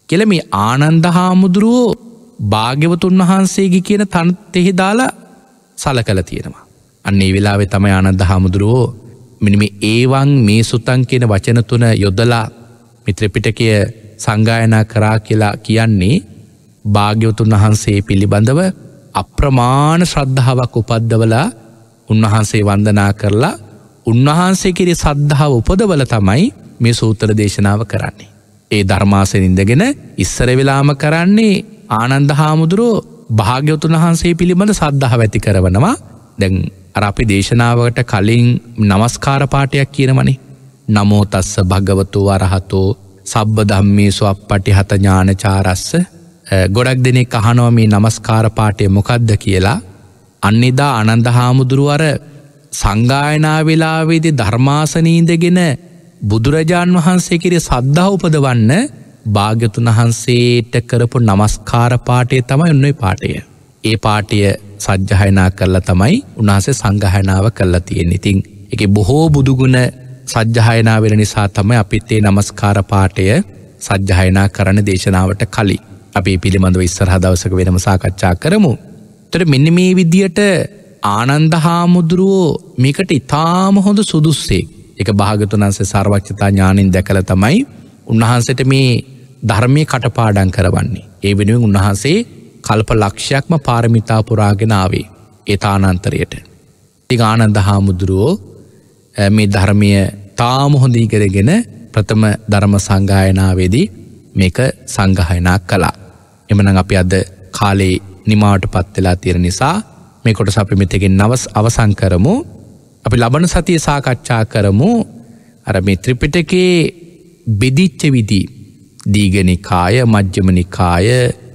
කෙල මේ ආනන්ද හාමුදුරුවෝ භාග්‍යවතුන් වහන්සේගේ කියන තන්තෙහි දාලා සල කළ තියෙනවා. අන්න ඒ වෙලාවෙ තමයි ආනන්ද හාමුදුරුවෝ මිනිම ඒවන් මේ සුතන් කියෙන වචනතුන යොදලා මිත්‍රපිටකය සංගායනා කරා කියලා කියන්නේ භාග්‍යවතුන් වහන්සේ පිළිබඳව අප්‍රමාණ ශ්‍රද්ධාවක් උපද්ධවලා උන්වහන්සේ වන්දනා කරලා උන්වහන්සේ කිරි සද්ධාව උපදවල තමයි මේ සූතර දේශනාව කරන්නේ. ඒ ධර්මාසනින්දගෙන ඉස්සර වෙලාම කරන්නේ ආනන්ද හාමුදුරුවෝ භාග්‍යවතුන් වහන්සේ පිළිබඳ සද්ධහ ඇති කරවනවා දැන් අර අපි දේශනාවකට කලින් නමස්කාරපාටයක් කියනමනේ නමෝතස්ස භගවතු වරහතෝ සබ්බ ධම්මේසු අපපටිහත ඥානචාරස්ස ගොඩක් දෙනෙ කහනෝ මේ නමස්කාරපාටය මොකක්ද කියලා අන්නෙදා අනන්ද හාමුදුරුවර සංගායනා වෙලාවේදි ධර්මාසනීන්දගෙන බුදුරජාණන් වහන්සේකිරි සද්ධහ උපදවන්න භාග්‍යතුන් වහන්සේට කරපු නමස්කාරපාටය තමයි උන්නේ පාටය. ඒ පාටය සජ්්‍යහයනා කරලා තමයි උනාසේ සංගහනාව කරලා තියෙන ඉතිං එක බොහෝ බුදුගුණ සජ්්‍යහයනා වෙන නිසා තමයි අපිත් ඒ නමස්කාර පාටය සජ්්‍යහයනා කරන දේශනාවට කලි අපේ පිළිබඳව ඉස්සරහ දවසක වෙනම සාකච්ඡා කරමු. තොට මෙන්න මේ විදියට ආනන්ද හාමුදුරුවෝ මේකට ඉතාම හොඳ සුදුස්සේ එක භාගතුනන්සේ සර්වක්ෂතා ඥානින් දැකළ තමයි උන්වහන්සට මේ ධර්මය කටපාඩන් කරවන්නේ. ඒ වෙනුවෙන් උන්වහන්සේ කල්ප ලක්ෂයක්ම පාරමිතා පුරාගෙනාවේ ඒතානන්තරයට. තිගානන්ද හාමුදුරුවෝ මේ ධර්මය ඉතාම හොඳී කරගෙන ප්‍රථම ධර්ම සංගායනාවේදී මේක සංගහයනා කලා. එමන අපි අද කාලේ නිමාවට පත්වෙලා තියෙන නිසා මේ කොට සපි මෙතකින් නවස් අවසං කරමු අපි ලබන සතිය සාකච්ඡා කරමු අර මේ ත්‍රිපිටකේ බෙදිච්ච විදී දීගනිකාය මජ්්‍යමනිකාය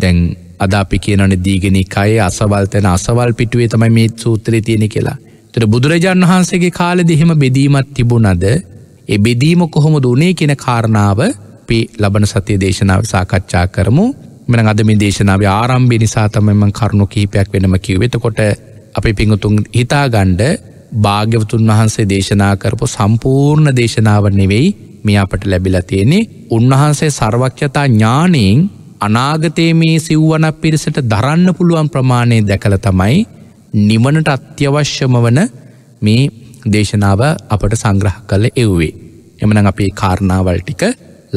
දැන් අද අපි කියනන දීගනිකාය අසවල් තැන අසවල් පිටුවේ තමයි මේ සූත්‍රය තියෙන කියලා තර බුදුරජාණන් වහන්සේගේ කාලෙ දෙහෙම බෙදීමත් තිබුණද ඒ බෙදීම කොහොම දුනේ කෙන කාරණාව අපි ලබන සතිය දේශනාව සාකච්ඡා කරමු මෙන අදම දේශනාව ආරම්භි නිසා තමම කරුණු කීපයක් වෙනම කිව්වෙතකොට අපි පිඟුතුන් හිතාගණ්ඩ භාග්‍යවතුන් වහන්සේ දේශනා කරපු සම්පූර්ණ දේශනාව නෙවෙයි මේ අපට ලැබිලා තියෙනෙ උන්වහන්සේ සර්වක්ෂතා ඥානයෙන් අනාගතයේ මේ සිව්වන පිරිසට දරන්න පුළුවන් ප්‍රමාණය දැකළ තමයි නිවනට අත්‍යවශ්‍යම වන මේ දේශනාව අපට සංග්‍රහ කල එව්වේ. එමන අපේ කාරණාවල් ටික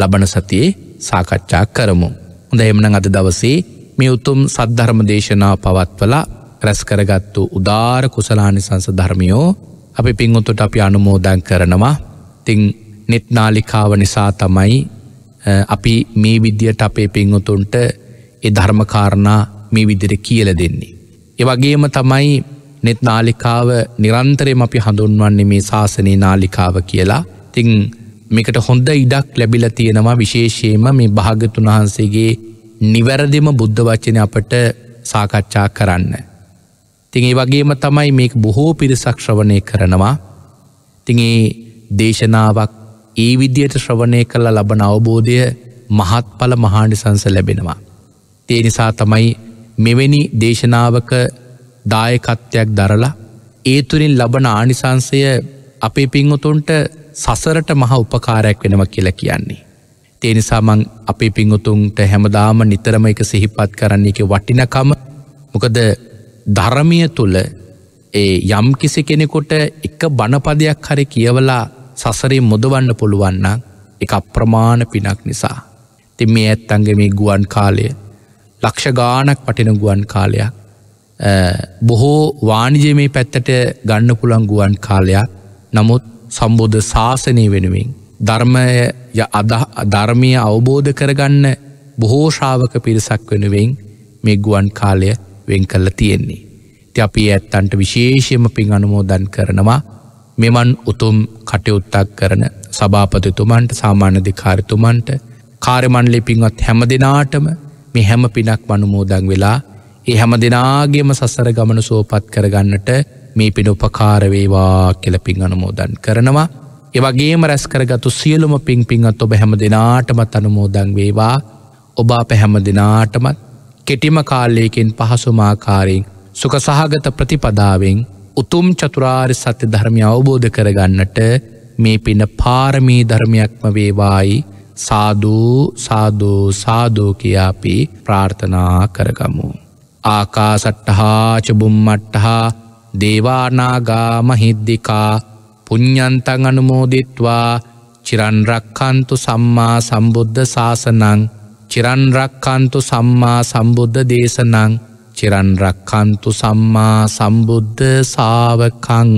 ලබන සතියේ සාකච්ඡා කරමු. හොඳ එමන අද දවසේ මේ උතුම් සද්ධර්ම දේශනා පවත්වලා රැස් කරගත්තු උදාර කුසලානි සංස ධර්මියෝ අපි පින්ගොතුට අපි අනුමෝදන් කරනවා තිං නෙට්නාලිකාව නිසා තමයි අපි මේ විද්‍යයට අපේ පින්ගොතුන්ට ඒ ධර්මකාරණා මේ විදිර කියල දෙන්නේ. එවගේම තමයි නෙත් නාලිකාව නිරන්තරයම අපි හඳුන්වන්නේ මේ ශාසනය නාලිකාව කියලා තිං මේකට හොඳ ඉඩක් ලැබිල තියෙනවා විශේෂයම මේ භාගතුන් වහන්සේගේ නිවැරදිම බුද්ධ වචන අපට සාකච්ඡා කරන්න. තිං ඒ වගේම තමයි මේක බොහෝ පිරිසක් ශ්‍රවණය කරනවා තිං ඒ දේශනාවක් ඒ විදියට ශ්‍රවණය කළ ලබන අවබෝධය මහත්ඵල මහානිසංස ලැබෙනවා. තේ නිසා තමයි මෙවැනි දේශනාවක දායකත්වයක් දරලා ඒ තුරින් ලබන ආනිසංසය අපේ පිංවතුන්ට සසරට මහ උපකාරයක් වෙනව කියලා කියන්නේ. තේනිසාමං අපේ පිංවතුන්ට හැමදාම නිතරම එක සිහිපත් කරන්නේ එක වටිනකම මොකද ධරමිය තුළ ඒ යම් කිසි කෙනෙකොට එක බණපදයක් හරි කියවලා සසරේ මුොදවන්න පුළුවන්න එක අප්‍රමාණ පිනක් නිසා. ති මේ ඇත්තන්ගේ මේ ගුවන් කාලය ලක්ෂ ගානක් පටින ගුවන් කාලයක් බොහෝ වාණිජය මේ පැත්තට ගන්න පුළන් ගුවන් කාලයක් නමුත් සම්බෝධ ශාසනය වෙනුවෙන් ධර්මය ධර්මය අවබෝධ කරගන්න බොහෝ ශ්‍රාවක පිරිසක් වෙනුවෙන් මේ ගුවන් කාලය වෙන් කල්ල තියෙන්නේ. ති අපි ඇත්තන්ට විශේෂයම පින් අනුමෝදන් කරනවා මෙමන් උතුම් කටයුත්තක් කරන සභාපතිතුමන්ට සාමාන්‍ය දෙකාරතුමන්ට කාරමණ්ලි පින්වත් හැම දෙනාටම මෙ හැම පිනක් වනුමෝදන් වෙලා ඒ හැම දෙනාගේම සසර ගමන සෝපත් කරගන්නට මේ පින උපකාරවේවා කෙලපින් අනුමෝදන් කරනවා. එවගේම රැස්කරගතු සියලුම පින් පින්ත් ඔබ හැම දෙනාටමත් අනුමෝදන් වේවා ඔබ අප හැම දෙනාටමත් කෙටිම කාල්ලයකෙන් පහසුමාකාරයෙන් සුක සහගත ප්‍රතිපදාවෙන් උතුම් චතුරාර් සත්‍ය ධර්මය අවබෝධ කරගන්නට මේ පින්න පාරමී ධර්මයක්ම වේවායි සාධූ සාධූ සාධූ කියාපි ප්‍රාර්ථනා කරගමු. ආකාසට්ටහා චබුම්මට්ටහා දේවානාගාමහිද්දිකා පුඤ්ඥන්තං අනුමෝදිත්වා චිරන්රක්කන්තු සම්මා සම්බුද්ධ සාසනං චිරන්රක්කන්තු සම්මා සම්බුද්ධ දේශනං චිරන්රක්කන්තු සම්මා සම්බුද්ධ සාවකං